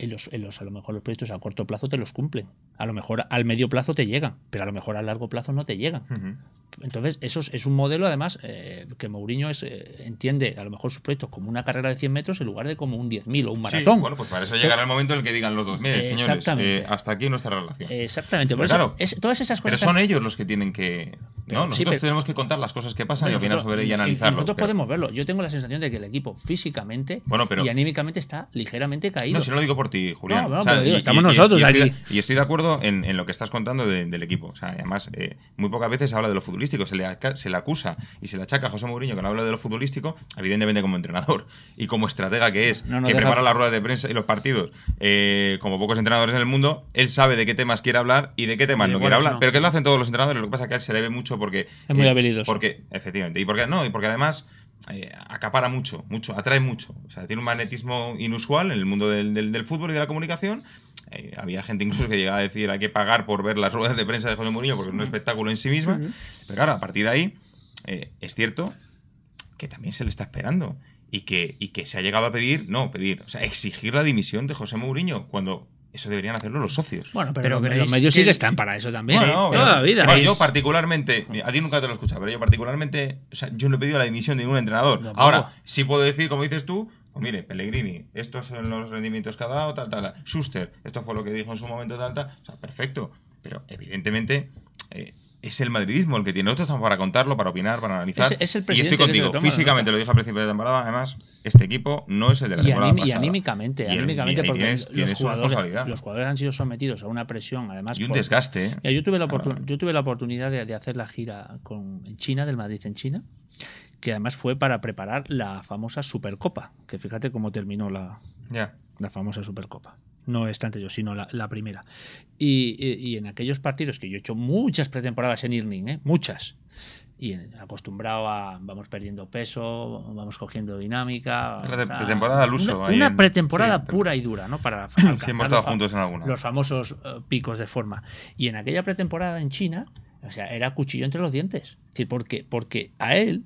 en los, en los, a lo mejor los proyectos a corto plazo te los cumplen. A lo mejor al medio plazo te llegan, pero a lo mejor a largo plazo no te llegan. Entonces, eso es, un modelo, además, eh, que Mourinho es, eh, entiende a lo mejor sus proyectos como una carrera de 100 metros en lugar de como un 10.000 o un maratón. bueno, pues para eso llegará el momento en el que digan los dos, señores, eh, hasta aquí nuestra relación. Exactamente. todas esas Pero son ellos los que tienen que... Nosotros tenemos que contar las cosas que pasan y opinar nosotros, sobre ello y analizarlo. Nosotros podemos verlo. Yo tengo la sensación de que el equipo físicamente bueno, y anímicamente está ligeramente caído. No, si lo digo por ti, Julián. estamos nosotros y, Estoy, y estoy de acuerdo en, lo que estás contando del equipo. además, muy pocas veces habla de lo futuro. Se le, se acusa y se le achaca a José Mourinho que no habla de lo futbolístico, evidentemente como entrenador y como estratega que es, que prepara las ruedas de prensa y los partidos, eh, como pocos entrenadores en el mundo, él sabe de qué temas quiere hablar y de qué temas no quiere hablar. Pero que lo hacen todos los entrenadores, lo que pasa es que él se le ve mucho porque... Es muy Porque, efectivamente. Y porque, no, y porque además eh, acapara mucho, mucho, atrae mucho. O sea, tiene un magnetismo inusual en el mundo del, fútbol y de la comunicación. Eh, había gente incluso que llegaba a decir hay que pagar por ver las ruedas de prensa de José Mourinho porque es un espectáculo en sí misma. Pero claro, a partir de ahí, eh, es cierto que también se le está esperando. Y que, y que se ha llegado a pedir, no, pedir, o sea, exigir la dimisión de José Mourinho cuando eso deberían hacerlo los socios. Bueno, pero, los medios sí que están para eso también. Toda la vida. Pues yo particularmente, a ti nunca te lo he escuchado, pero yo particularmente, o sea, yo no he pedido la dimisión de ningún entrenador. Ahora, sí puedo decir, como dices tú, pues mire, Pellegrini, estos son los rendimientos que ha dado, tal, tal, tal. Schuster, esto fue lo que dijo en su momento, tal, tal. O sea, perfecto. Pero evidentemente es el madridismo el que tiene. Nosotros estamos para contarlo, para opinar, para analizar. el y estoy contigo. Físicamente lo dije al principio de temporada. Además, este equipo no es el de la y temporada Y anímicamente, anímicamente porque los, jugadores, los, jugadores, han sido sometidos a una presión, además. Y un desgaste. ¿eh? yo, tuve la yo tuve la oportunidad de, hacer la gira con, en China, del Madrid en China que además fue para preparar la famosa Supercopa, que fíjate cómo terminó la, la famosa Supercopa no tanto yo, sino la, primera. Y, en aquellos partidos que yo he hecho muchas pretemporadas en Irning, ¿eh? muchas, y acostumbrado a vamos perdiendo peso, vamos cogiendo dinámica. pretemporada al uso. Una, una pretemporada pura y dura, ¿no? Para juntos en Los famosos eh, picos de forma. Y en aquella pretemporada en China, o sea, era cuchillo entre los dientes. Es porque, porque a él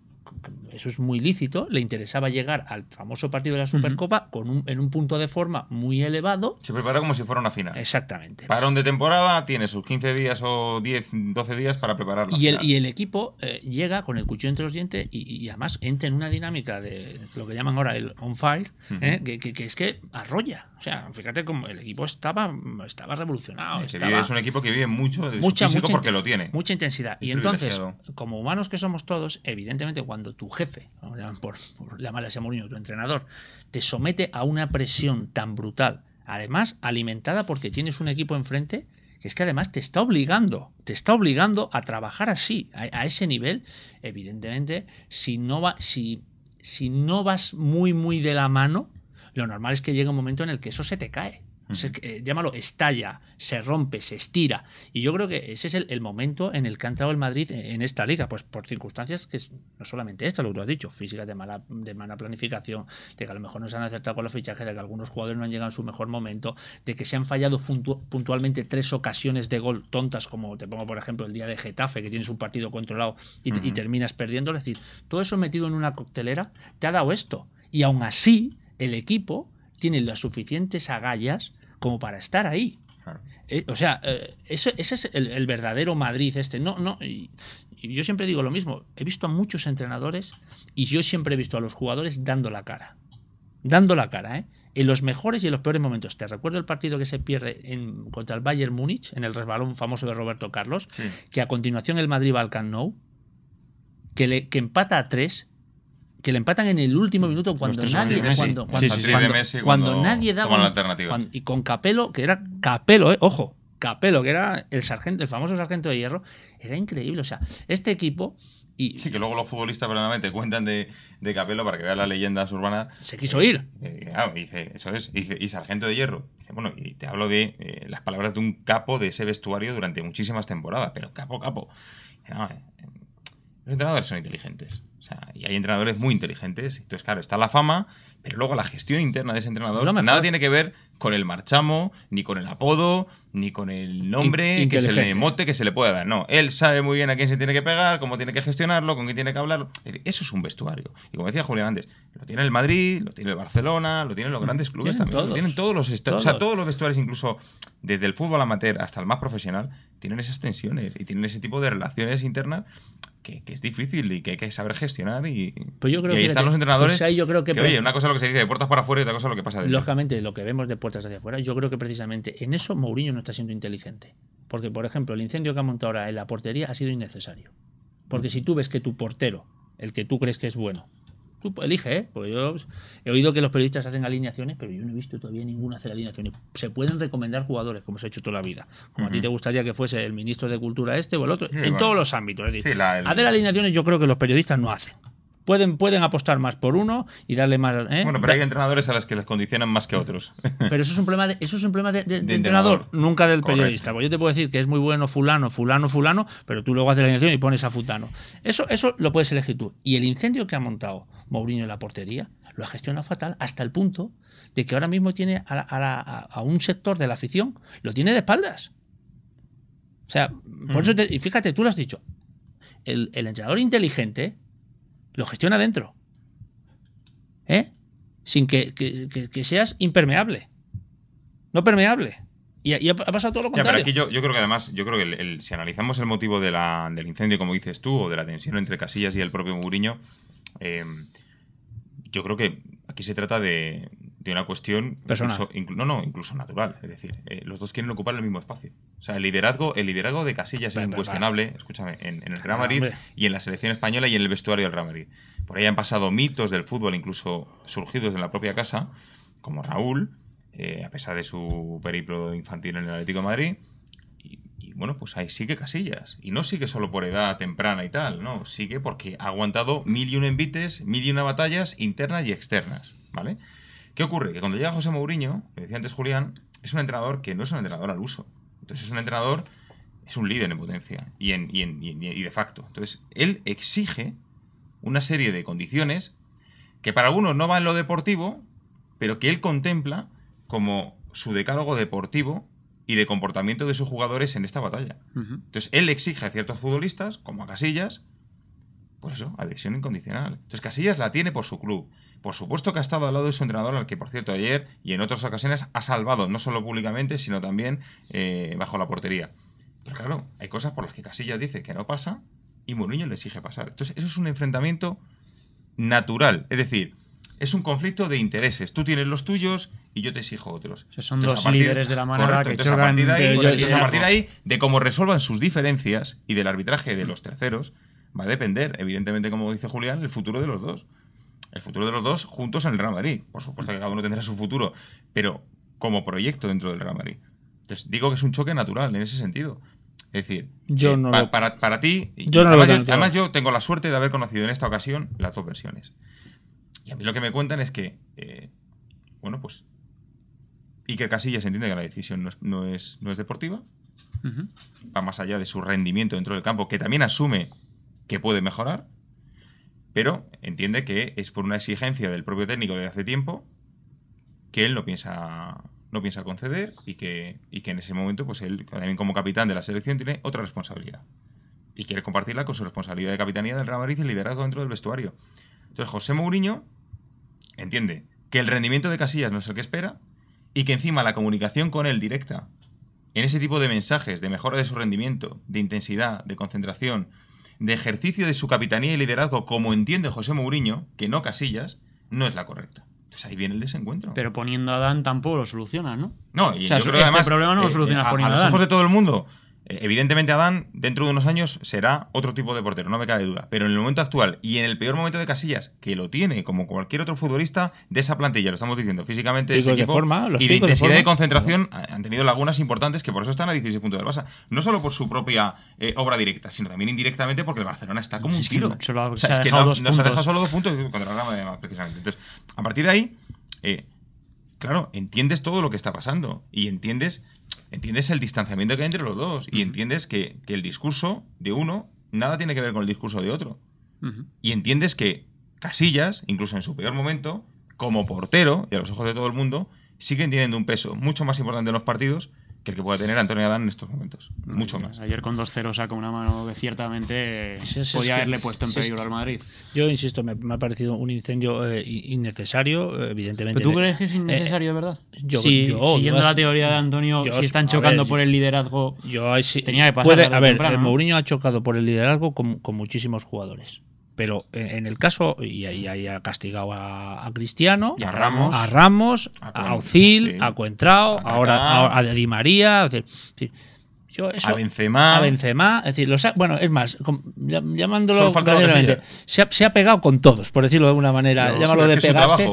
eso es muy lícito, le interesaba llegar al famoso partido de la Supercopa con en un punto de forma muy elevado. Se prepara como si fuera una final. Exactamente. un de temporada, tiene sus 15 días o 10, 12 días para prepararlo. Y el, equipo eh, llega con el cuchillo entre los dientes y, además entra en una dinámica de lo que llaman ahora el on fire, eh, que es que arrolla o sea, fíjate cómo el equipo estaba, estaba revolucionado. es un equipo que vive mucho de mucha, porque lo tiene. Mucha intensidad. y entonces, como humanos que somos todos, evidentemente cuando tu jefe, por, por llamarle a Mourinho, tu entrenador, te somete a una presión tan brutal, además alimentada porque tienes un equipo enfrente que es que además te está obligando, te está obligando a trabajar así, a, ese nivel, evidentemente, si no va, si no vas muy, muy de la mano, lo normal es que llegue un momento en el que eso se te cae. Eh, llámalo, estalla, se rompe, se estira. Y yo creo que ese es el, momento en el que ha entrado el Madrid e, en, esta liga, pues por circunstancias que no solamente esta, lo que tú has dicho, físicas de mala, de mala planificación, de que a lo mejor no se han acertado con los fichajes, de que algunos jugadores no han llegado a su mejor momento, de que se han fallado puntualmente tres ocasiones de gol tontas, como te pongo por ejemplo el día de Getafe, que tienes un partido controlado y, y terminas perdiendo. Es decir, todo eso metido en una coctelera te ha dado esto. Y aún así, el equipo tiene las suficientes agallas como para estar ahí. Eh, o sea, eh, ese es el, verdadero Madrid este. No, no, y, yo siempre digo lo mismo. He visto a muchos entrenadores y yo siempre he visto a los jugadores dando la cara. Dando la cara, ¿eh? en los mejores y en los peores momentos. Te recuerdo el partido que se pierde en, contra el Bayern Múnich, en el resbalón famoso de Roberto Carlos, que a continuación el Madrid va al que, le, que empata a tres que le empatan en el último minuto cuando nadie cuando, nadie daba alternativa. y con Capelo, que era Capelo, eh, ojo, Capelo, que era el sargento, el famoso sargento de hierro, era increíble, o sea, este equipo y, sí, que luego los futbolistas verdaderamente cuentan de, de, Capelo para que vea las leyendas urbanas. Se quiso ir. Eh, eh, claro, dice, eso es. Y, dice, y Sargento de Hierro. Dice, bueno, y te hablo de las palabras de un capo de ese vestuario durante muchísimas temporadas, pero capo, capo. los entrenadores son inteligentes y hay entrenadores muy inteligentes. Entonces, claro, está la fama, pero luego la gestión interna de ese entrenador nada tiene que ver con el marchamo, ni con el apodo, ni con el nombre que es el mote que se le pueda dar. No, él sabe muy bien a quién se tiene que pegar, cómo tiene que gestionarlo, con quién tiene que hablar. Eso es un vestuario. Y como decía Julián antes, lo tiene el Madrid, lo tiene el Barcelona, lo tienen los mm, grandes clubes también. lo tienen todos los O todos los vestuarios, incluso desde el fútbol amateur hasta el más profesional, tienen esas tensiones y tienen ese tipo de relaciones internas que, que, es difícil y que hay que saber gestionar y, pues yo creo ahí están los entrenadores. Pues que, oye, una cosa es lo que se dice de puertas para afuera y otra cosa es lo que pasa dentro. Lógicamente, lo que vemos de puertas hacia afuera, yo creo que precisamente en eso Mourinho está siendo inteligente. Porque, por ejemplo, el incendio que ha montado ahora en la portería ha sido innecesario. Porque si tú ves que tu portero, el que tú crees que es bueno, tú pues, elige, ¿eh? Porque yo he oído que los periodistas hacen alineaciones, pero yo no he visto todavía ninguna hacer alineaciones. Se pueden recomendar jugadores, como se ha hecho toda la vida. Como a ti te gustaría que fuese el ministro de Cultura este o el otro, en todos los ámbitos. hacer alineaciones yo creo que los periodistas no hacen pueden, apostar más por uno y darle más. ¿eh? Bueno, pero hay entrenadores a los que les condicionan más que otros. Pero eso es un problema de, eso es un problema de, entrenador, nunca del periodista. Porque yo te puedo decir que es muy bueno fulano, fulano, fulano, pero tú luego haces la alineación y pones a futano. Eso, eso lo puedes elegir tú. Y el incendio que ha montado Mourinho en la portería lo ha gestionado fatal hasta el punto de que ahora mismo tiene a, a, un sector de la afición, lo tiene de espaldas. O sea, por mm. eso y fíjate, tú lo has dicho. El, el entrenador inteligente lo gestiona dentro. ¿Eh? Sin que, seas impermeable. No permeable. Y, ha, pasado todo lo contrario. Ya, yo, creo que además, yo creo que si analizamos el motivo del incendio, como dices tú, o de la tensión entre Casillas y el propio Muriño, eh, yo creo que aquí se trata de, de una cuestión incluso, no, no, incluso natural. Es decir, eh, los dos quieren ocupar el mismo espacio. O sea, el liderazgo, el liderazgo de Casillas es incuestionable, escúchame, en, el Real Madrid y en la selección española y en el vestuario del Real Madrid. Por ahí han pasado mitos del fútbol, incluso surgidos en la propia casa, como Raúl, eh, a pesar de su periplo infantil en el Atlético de Madrid. Y, y bueno, pues ahí sigue Casillas. Y no sigue solo por edad temprana y tal, no, sigue porque ha aguantado mil y un envites, mil y una batallas internas y externas, ¿vale? ¿Qué ocurre? Que cuando llega José Mourinho, que decía antes Julián, es un entrenador que no es un entrenador al uso. Entonces es un entrenador, es un líder en potencia y, en, y, de facto. Entonces él exige una serie de condiciones que para algunos no va en lo deportivo, pero que él contempla como su decálogo deportivo y de comportamiento de sus jugadores en esta batalla. Entonces, él exige a ciertos futbolistas, como a Casillas, por pues eso, adhesión incondicional. Entonces, Casillas la tiene por su club por supuesto que ha estado al lado de su entrenador, al que por cierto ayer y en otras ocasiones ha salvado, no solo públicamente, sino también eh, bajo la portería. Pero claro, hay cosas por las que Casillas dice que no pasa y Mourinho le exige pasar. Entonces, eso es un enfrentamiento natural. Es decir, es un conflicto de intereses. Tú tienes los tuyos y yo te exijo otros. son dos líderes de la manera que entonces, A de a partir de ahí, de cómo resuelvan sus diferencias y del arbitraje de los terceros, va a depender, evidentemente, como dice Julián, el futuro de los dos el futuro de los dos juntos en el Real Madrid. Por supuesto que cada uno tendrá su futuro, pero como proyecto dentro del Real Madrid. Entonces, digo que es un choque natural en ese sentido. Es decir, yo eh, para, para, ti, yo además, yo, tengo la suerte de haber conocido en esta ocasión las dos versiones. Y a mí lo que me cuentan es que, eh, bueno, pues y ya Casillas entiende que la decisión no es, no es, deportiva, va más allá de su rendimiento dentro del campo, que también asume que puede mejorar, pero entiende que es por una exigencia del propio técnico de hace tiempo que él no piensa no piensa conceder y que, que en ese momento pues él también como capitán de la selección tiene otra responsabilidad y quiere compartirla con su responsabilidad de capitanía del Real Madrid y liderazgo dentro del vestuario. Entonces José Mourinho entiende que el rendimiento de Casillas no es el que espera y que encima la comunicación con él directa en ese tipo de mensajes de mejora de su rendimiento, de intensidad, de concentración, de ejercicio de su capitanía y liderazgo como entiende José Mourinho, que no Casillas, no es la correcta. Entonces ahí viene el desencuentro. Pero poniendo a Dan tampoco lo soluciona ¿no? No, y este problema no lo eh, solucionas eh, a, ojos de todo el mundo, eh, evidentemente Adán dentro de unos años será otro tipo de portero, no me cabe duda, pero en el momento actual y en el peor momento de Casillas, que lo tiene como cualquier otro futbolista de esa plantilla, lo estamos diciendo, físicamente y de intensidad de, concentración eh, han tenido lagunas importantes que por eso están a 16 puntos del Barça, no solo por su propia eh, obra directa, sino también indirectamente porque el Barcelona está como un tiro, es que no, se ha dejado solo dos puntos contra el precisamente. Entonces, a partir de ahí, claro, entiendes todo lo que está pasando y entiendes entiendes el distanciamiento que hay entre los dos y entiendes que, el discurso de uno nada tiene que ver con el discurso de otro. Y entiendes que Casillas, incluso en su peor momento, como portero y a los ojos de todo el mundo, siguen teniendo un peso mucho más importante en los partidos que el que pueda tener Antonio Adán en estos momentos. Mucho más. Ayer con 2-0 saca una mano que ciertamente podía haberle puesto en peligro al Madrid. Yo insisto, me, ha parecido un incendio eh, innecesario, evidentemente. ¿Pero tú crees que es eh, innecesario, de eh, verdad? Yo, siguiendo la teoría de Antonio, si están chocando por el liderazgo, yo, tenía que pasar. a, ver, Mourinho ha chocado por el liderazgo con muchísimos jugadores. Pero eh, en el caso, y ahí mm. ha castigado a, Cristiano, a Ramos, a, Ramos, a, Ocil, a Cuentrao, ahora a, Di María. Yo a Benzema. Es decir, bueno, es más, llamándolo se ha, se ha, pegado con todos, por decirlo de alguna manera. Llámalo de pegarse.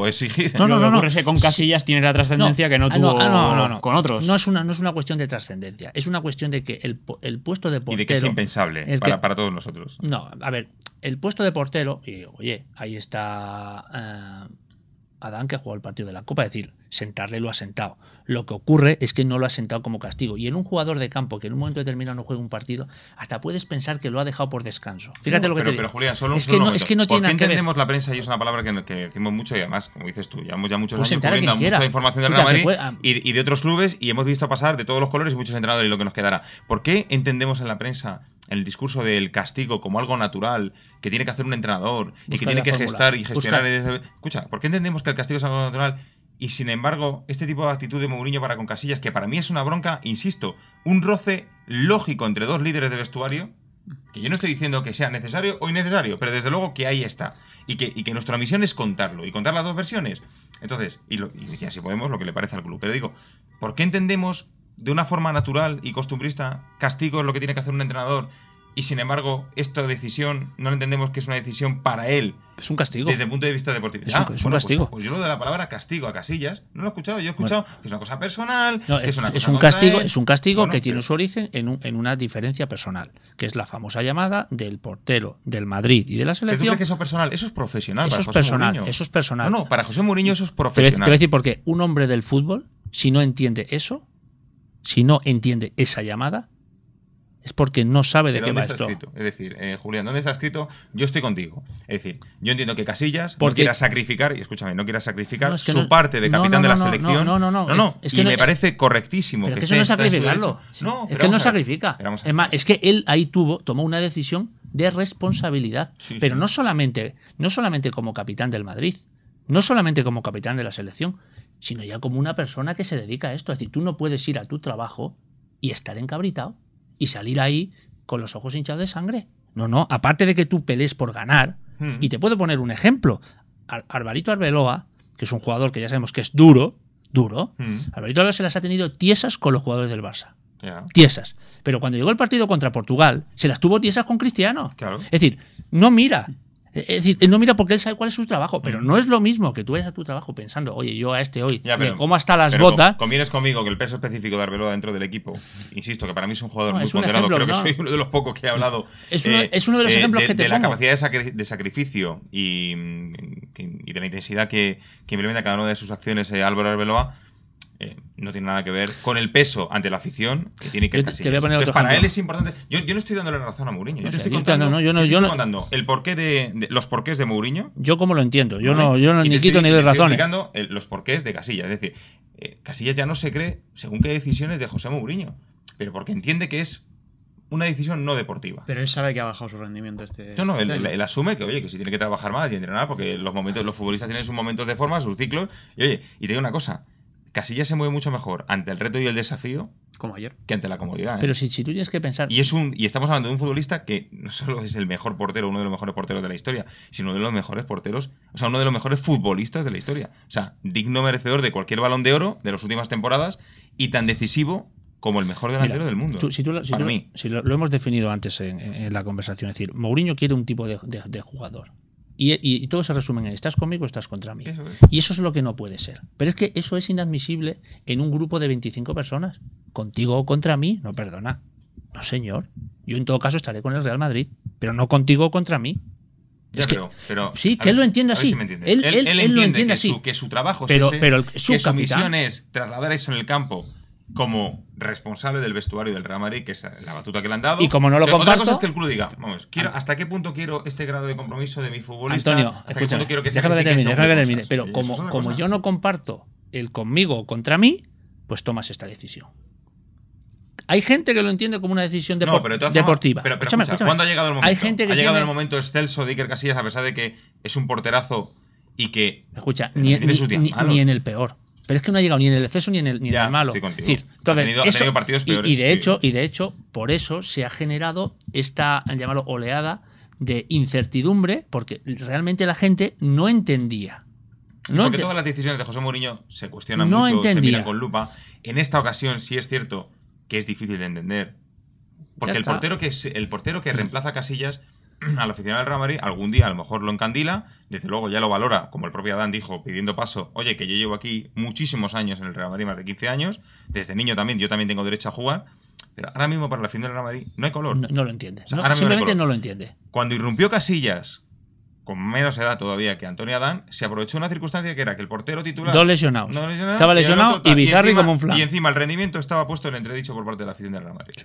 Trabajo, No, no, no. Con Casillas tiene la trascendencia que ah, no tuvo ah, con otros. No es una, no es una cuestión de trascendencia. Es una cuestión de que el, puesto de portero. Y de que es impensable es para, todos nosotros. No, a ver, el puesto de portero. Y, oye, ahí está eh, Adán que ha jugado el partido de la Copa. Es decir, sentarle lo ha sentado. Lo que ocurre es que no lo ha sentado como castigo. Y en un jugador de campo que en un momento determinado no juega un partido, hasta puedes pensar que lo ha dejado por descanso. Fíjate lo que te digo. Pero Julián, solo es que es que no tiene ¿Por qué entendemos la prensa y es una palabra que, decimos mucho y además, como dices tú, llevamos ya muchos años cubriendo mucha información de Real Madrid ah. y, de otros clubes y hemos visto pasar de todos los colores y muchos entrenadores y lo que nos quedará. ¿Por qué entendemos en la prensa el discurso del castigo como algo natural que tiene que hacer un entrenador y que tiene que gestar y gestionar. Escucha, ¿por qué entendemos que el castigo es algo natural y sin embargo, este tipo de actitud de Mourinho para con Casillas, que para mí es una bronca, insisto, un roce lógico entre dos líderes de vestuario, que yo no estoy diciendo que sea necesario o innecesario, pero desde luego que ahí está. Y que, que nuestra misión es contarlo y contar las dos versiones. Entonces, y, lo, así podemos lo que le parece al club. Pero digo, ¿por qué entendemos de una forma natural y costumbrista es lo que tiene que hacer un entrenador y sin embargo esta decisión no entendemos que es una decisión para él. Es un castigo. Desde el punto de vista deportivo. Es un, castigo. Pues, pues, yo lo de la palabra castigo a Casillas no lo he escuchado. Yo he escuchado que es una cosa personal, es, un castigo, Es un castigo que tiene su origen en, en, una diferencia personal, que es la famosa llamada del portero del Madrid y de la selección. que eso es personal? Eso es profesional. Eso para es personal. Eso es personal. No, no, para José Mourinho eso es profesional. Te voy decir porque un hombre del fútbol, si no entiende eso, si no entiende esa llamada, es porque no sabe de qué dónde va está esto. Es decir, eh, Julián, ¿dónde está escrito? Yo estoy contigo. Es decir, yo entiendo que Casillas porque... quiera sacrificar, y escúchame, no quiera sacrificar que su parte de capitán de la selección. No, no, no. No, es que y me parece correctísimo. que, eso no es este No, es que no sacrifica. Es es que él ahí tuvo, tomó una decisión de responsabilidad. pero no solamente, no solamente como capitán del Madrid, no solamente como capitán de la selección, sino ya como una persona que se dedica a esto. Es decir, tú no puedes ir a tu trabajo y estar encabritado y salir ahí con los ojos hinchados de sangre. No, no, aparte de que tú pelees por ganar, hmm. y te puedo poner un ejemplo, Al Arbeloa, que es un jugador que ya sabemos que es duro, duro, hmm. Arbeloa se las ha tenido tiesas con los jugadores del Barça. Tiesas. Pero cuando llegó el partido contra Portugal, se las tuvo tiesas con Cristiano. Es decir, no mira es decir, él no mira porque él sabe cuál es su trabajo, pero mm. no es lo mismo que tú vayas a tu trabajo pensando, oye, yo a este hoy, ¿cómo están las botas? Convienes conmigo que el peso específico de Arbeloa dentro del equipo, insisto, que para mí es un jugador muy ponderado, creo que soy uno de los pocos que he hablado. Eh, es uno, de los eh, de, la capacidad de, sacrificio y, de la intensidad que, que implementa cada una de sus acciones eh, Álvaro Arbeloa eh, no tiene nada que ver con el peso ante la afición que tiene que para él es importante. Yo, no estoy dándole la razón a Mourinho. Yo estoy contando, el porqué de, los porqués de Mourinho. Yo como lo entiendo. Yo no, yo ni quito razón. ni doy explicando eh, los porqués de Casillas. Es decir, casilla eh, Casillas ya no se cree según qué decisiones de José Mourinho, pero porque entiende que es una decisión no deportiva. Pero él sabe que ha bajado su rendimiento este. No, no, este él, asume que, oye, que si tiene que trabajar más y entrenar, porque los momentos, los futbolistas tienen sus momentos de forma, sus ciclos. Y oye, y te digo una cosa, Casillas se mueve mucho mejor ante el reto y el desafío como ayer. que ante la comodidad. ¿eh? Pero si, tú tienes que pensar. Y, estamos hablando de un futbolista que no solo es el mejor portero, uno de los mejores porteros de la historia, sino uno de los mejores porteros, o sea, uno de los mejores futbolistas de la historia. O sea, digno merecedor de cualquier balón de oro de las últimas temporadas y tan decisivo como el mejor delantero del mundo. si, lo, si hemos definido antes en, la conversación, es decir, Mourinho quiere un tipo de jugador y, y, todo se resume en estás conmigo, o estás contra mí. Y eso es lo que no puede ser. Pero es que eso es inadmisible en un grupo de 25 personas. Contigo o contra mí, no perdona. No, señor. Yo en todo caso estaré con el Real Madrid, pero no contigo o contra mí. sí, que él lo entienda. así. él, él, entiende entiende que Su, trabajo pero, es pero su que su misión es trasladar eso en el campo como responsable del vestuario del Real Madrid, que es la batuta que le han dado. Y como no lo comparto... Otra cosa es que el club diga, vamos, ah. ¿hasta qué punto quiero este grado de compromiso de mi futbolista? Antonio, quiero que déjame que Pero como, yo no comparto el conmigo contra mí, pues tomas esta decisión. Hay gente que lo entiende como una decisión deportiva. Pero, ¿cuándo ha llegado el momento? ha llegado el momento excelso de Iker Casillas, a pesar de que es un porterazo y que. Escucha, ni en el peor. Pero es que no ha llegado ni en el exceso ni en el, ni malo. ha tenido, partidos peores, y, de hecho, y de hecho, por eso se ha generado esta, llamarlo, oleada de incertidumbre, porque realmente la gente no entendía. porque todas las decisiones de José Mourinho se cuestionan mucho, se miran con lupa. En esta ocasión sí es cierto que es difícil de entender. Porque el portero, que es, el portero que reemplaza a Casillas al aficionado del Real Madrid algún día a lo mejor lo encandila, desde luego ya lo valora, como el propio Adán dijo, pidiendo paso, oye, que yo llevo aquí muchísimos años en el Real Madrid, más de 15 años, desde niño también, yo también tengo derecho a jugar, pero ahora mismo para la fin del Real Madrid no hay color. No, lo entiende, simplemente no lo entiende. Cuando irrumpió Casillas con menos edad todavía que Antonio Adán, se aprovechó una circunstancia que era que el portero titular. Dos lesionados. estaba lesionado y, bizarro y como un flan. Y encima el rendimiento estaba puesto en entredicho por parte de la afición del Real Madrid.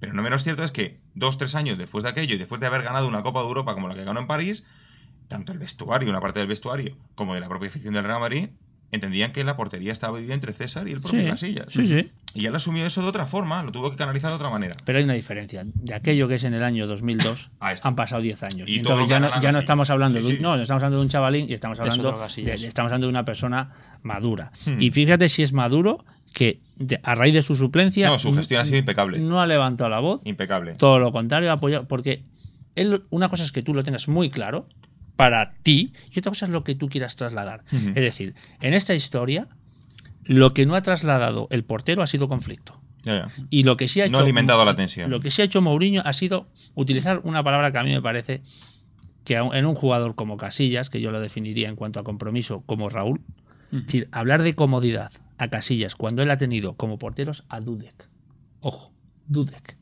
Pero no menos cierto es que dos, tres años después de aquello y después de haber ganado una Copa de Europa como la que ganó en París, tanto el vestuario, una parte del vestuario, como de la propia afición del Real Madrid, entendían que la portería estaba dividida entre César y el propio Casillas. Sí, sí. Y él asumió eso de otra forma, lo tuvo que canalizar de otra manera. Pero hay una diferencia. De aquello que es en el año 2002, han pasado 10 años. Y entonces ya, no, estamos hablando de un, no, estamos hablando de un chavalín y estamos hablando, de, estamos hablando de una persona madura. Hmm. Y fíjate si es maduro que a raíz de su suplencia... No, su gestión ha sido impecable. No ha levantado la voz. Impecable. Todo lo contrario, ha apoyado... Porque una cosa es que tú lo tengas muy claro, para ti y otra cosa es lo que tú quieras trasladar. Es decir, en esta historia, lo que no ha trasladado el portero ha sido conflicto. Y lo que sí ha hecho. No ha alimentado la tensión. Lo que sí ha hecho Mourinho ha sido utilizar una palabra que a mí me parece que en un jugador como Casillas, que yo lo definiría en cuanto a compromiso como Raúl, es decir, hablar de comodidad a Casillas cuando él ha tenido como porteros a Dudek. Ojo, Dudek.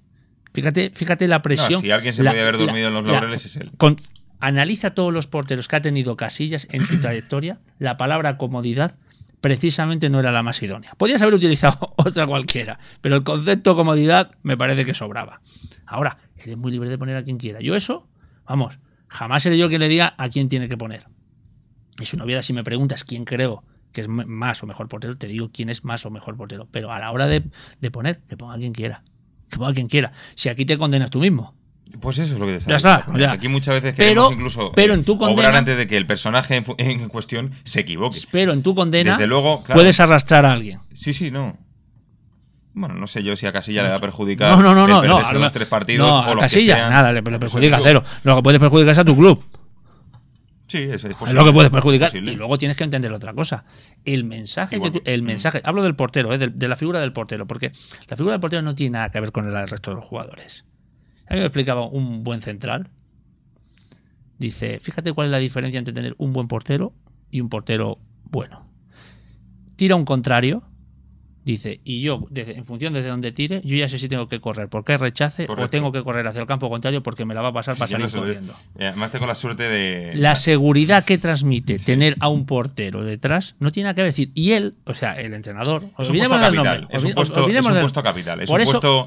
Fíjate, fíjate la presión. si alguien se puede haber dormido en los laureles es él. Con, Analiza todos los porteros que ha tenido Casillas en su trayectoria. La palabra comodidad precisamente no era la más idónea. Podías haber utilizado otra cualquiera, pero el concepto comodidad me parece que sobraba. Ahora, eres muy libre de poner a quien quiera. Yo eso, vamos, jamás seré yo quien le diga a quién tiene que poner. Es una vida si me preguntas quién creo que es más o mejor portero, te digo quién es más o mejor portero. Pero a la hora de, de poner, que ponga a quien quiera. Que ponga a quien quiera. Si aquí te condenas tú mismo. Pues eso es lo que te Ya Aquí muchas veces queremos incluso pero eh, en tu obrar antes de que el personaje en, cuestión se equivoque. Pero en tu condena Desde luego, puedes arrastrar a alguien. Sí, sí, no. Bueno, no sé yo si a Casilla le va a perjudicar. No, no, no, no. los tres partidos o a Casilla, que nada, le, le perjudica cero. Lo que puedes perjudicar es a tu club. Sí, es, posible, es, lo que puedes perjudicar. Y luego tienes que entender otra cosa. El mensaje, el mm. mensaje hablo del portero, eh, de, de, la figura del portero, porque la figura del portero no tiene nada que ver con el resto de los jugadores me explicaba un buen central. Dice, fíjate cuál es la diferencia entre tener un buen portero y un portero bueno. Tira un contrario, Dice, y yo, en función desde donde tire, yo ya sé si tengo que correr porque rechace o tengo que correr hacia el campo contrario porque me la va a pasar para salir corriendo. además, tengo la suerte de. La seguridad que transmite tener a un portero detrás no tiene nada que decir. Y él, o sea, el entrenador. Es un puesto capital. Es un puesto, capital.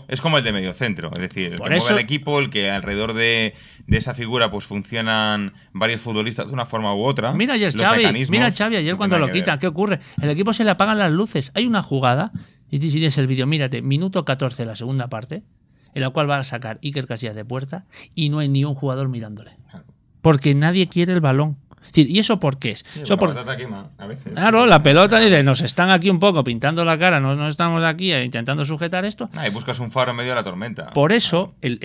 Es, como el de medio centro. Es decir, el el equipo, el que alrededor de de esa figura pues funcionan varios futbolistas de una forma u otra. Mira ayer Xavi, mira Xavi ayer cuando lo quita, ¿qué ocurre? El equipo se le apagan las luces. Hay una jugada, y si tienes el vídeo, mírate, minuto 14 la segunda parte, en la cual va a sacar Iker Casillas de puerta y no hay ni un jugador mirándole. Porque nadie quiere el balón. ¿y eso por qué es? a veces. Claro, la pelota dice, nos están aquí un poco pintando la cara, no, no estamos aquí eh, intentando sujetar esto. ahí y buscas un faro en medio de la tormenta. Por eso, el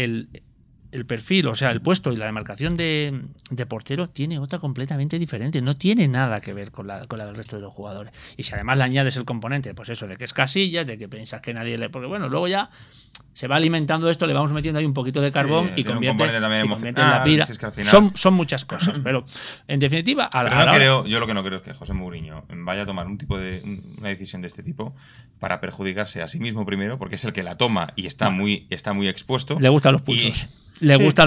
el perfil, o sea, el puesto y la demarcación de, portero tiene otra completamente diferente. No tiene nada que ver con la, con del resto de los jugadores. Y si además le añades el componente, pues eso, de que es casilla, de que piensas que nadie le. Porque bueno, luego ya se va alimentando esto, le vamos metiendo ahí un poquito de carbón y convierte, la son, muchas cosas, pero en definitiva. A la, creo, yo lo que no creo es que José Mourinho vaya a tomar un tipo de una decisión de este tipo para perjudicarse a sí mismo primero, porque es el que la toma y está muy, está muy expuesto. Le gustan los pulsos. Le gusta,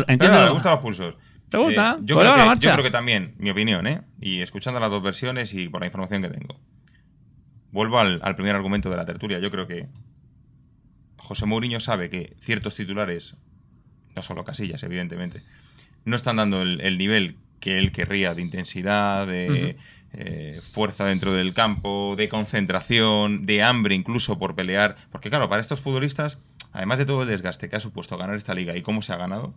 gustan los pulsos. ¿Te gusta? Eh, yo, pues creo que, también, mi opinión, ¿eh? Y escuchando las dos versiones y por la información que tengo. Vuelvo al, primer argumento de la tertulia. Yo creo que José Mourinho sabe que ciertos titulares, no solo Casillas, evidentemente, no están dando el, nivel que él querría de intensidad, de. Eh, fuerza dentro del campo, de concentración, de hambre incluso por pelear. Porque claro, para estos futbolistas además de todo el desgaste que ha supuesto ganar esta liga y cómo se ha ganado,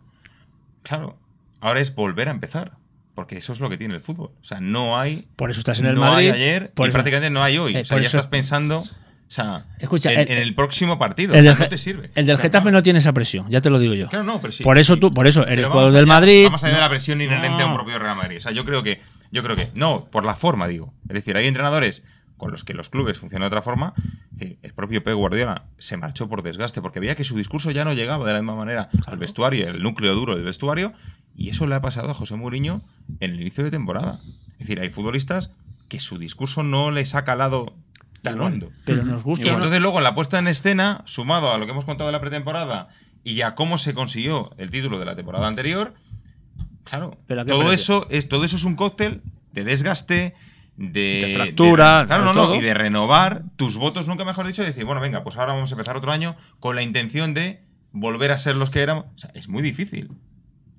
claro, ahora es volver a empezar. Porque eso es lo que tiene el fútbol. O sea, no hay. Por eso estás en el Madrid. ayer prácticamente no hay hoy. Eh, o sea, ya estás pensando. O sea, Escucha, en, el, próximo partido. El o sea, no te sirve. El del Getafe no tiene esa presión, ya te lo digo yo. Claro, no, pero sí. Por eso tú, por eso eres jugador del Madrid. Vamos a ir la presión inherente a un propio Real Madrid. O sea, yo creo que, yo creo que, no, por la forma digo. Es decir, hay entrenadores con los que los clubes funcionan de otra forma, el propio P. Guardiola se marchó por desgaste porque veía que su discurso ya no llegaba de la misma manera al vestuario, el núcleo duro del vestuario, y eso le ha pasado a José Mourinho en el inicio de temporada. Es decir, hay futbolistas que su discurso no les ha calado tan hondo. Pero nos gusta. Y entonces luego en la puesta en escena, sumado a lo que hemos contado de la pretemporada y a cómo se consiguió el título de la temporada anterior, claro, todo eso es todo eso es un cóctel de desgaste, de, fractura, y de renovar tus votos, nunca mejor dicho, de decir, bueno, venga, pues ahora vamos a empezar otro año con la intención de volver a ser los que éramos. es muy difícil.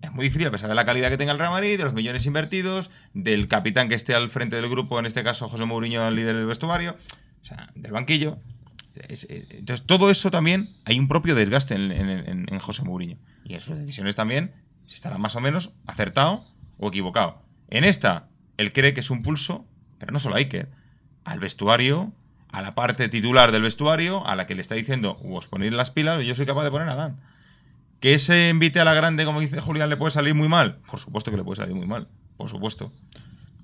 Es muy difícil, a pesar de la calidad que tenga el Real Madrid, de los millones invertidos, del capitán que esté al frente del grupo, en este caso José Mourinho, el líder del vestuario, del banquillo. Entonces, todo eso también hay un propio desgaste en, en José Mourinho. Y en sus decisiones también estará más o menos acertado o equivocado. En esta, él cree que es un pulso pero no solo hay que al vestuario, a la parte titular del vestuario, a la que le está diciendo, vos ponéis las pilas, yo soy capaz de poner a Dan. Que ese invite a la grande, como dice Julián, le puede salir muy mal. Por supuesto que le puede salir muy mal, por supuesto.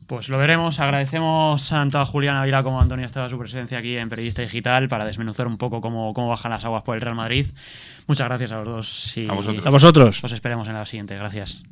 Pues lo veremos. Agradecemos tanto a Julián Ávila como a Antonio estado su presencia aquí en Periodista Digital para desmenuzar un poco cómo, cómo bajan las aguas por el Real Madrid. Muchas gracias a los dos. Y a vosotros. A vosotros. Os esperemos en la siguiente. Gracias.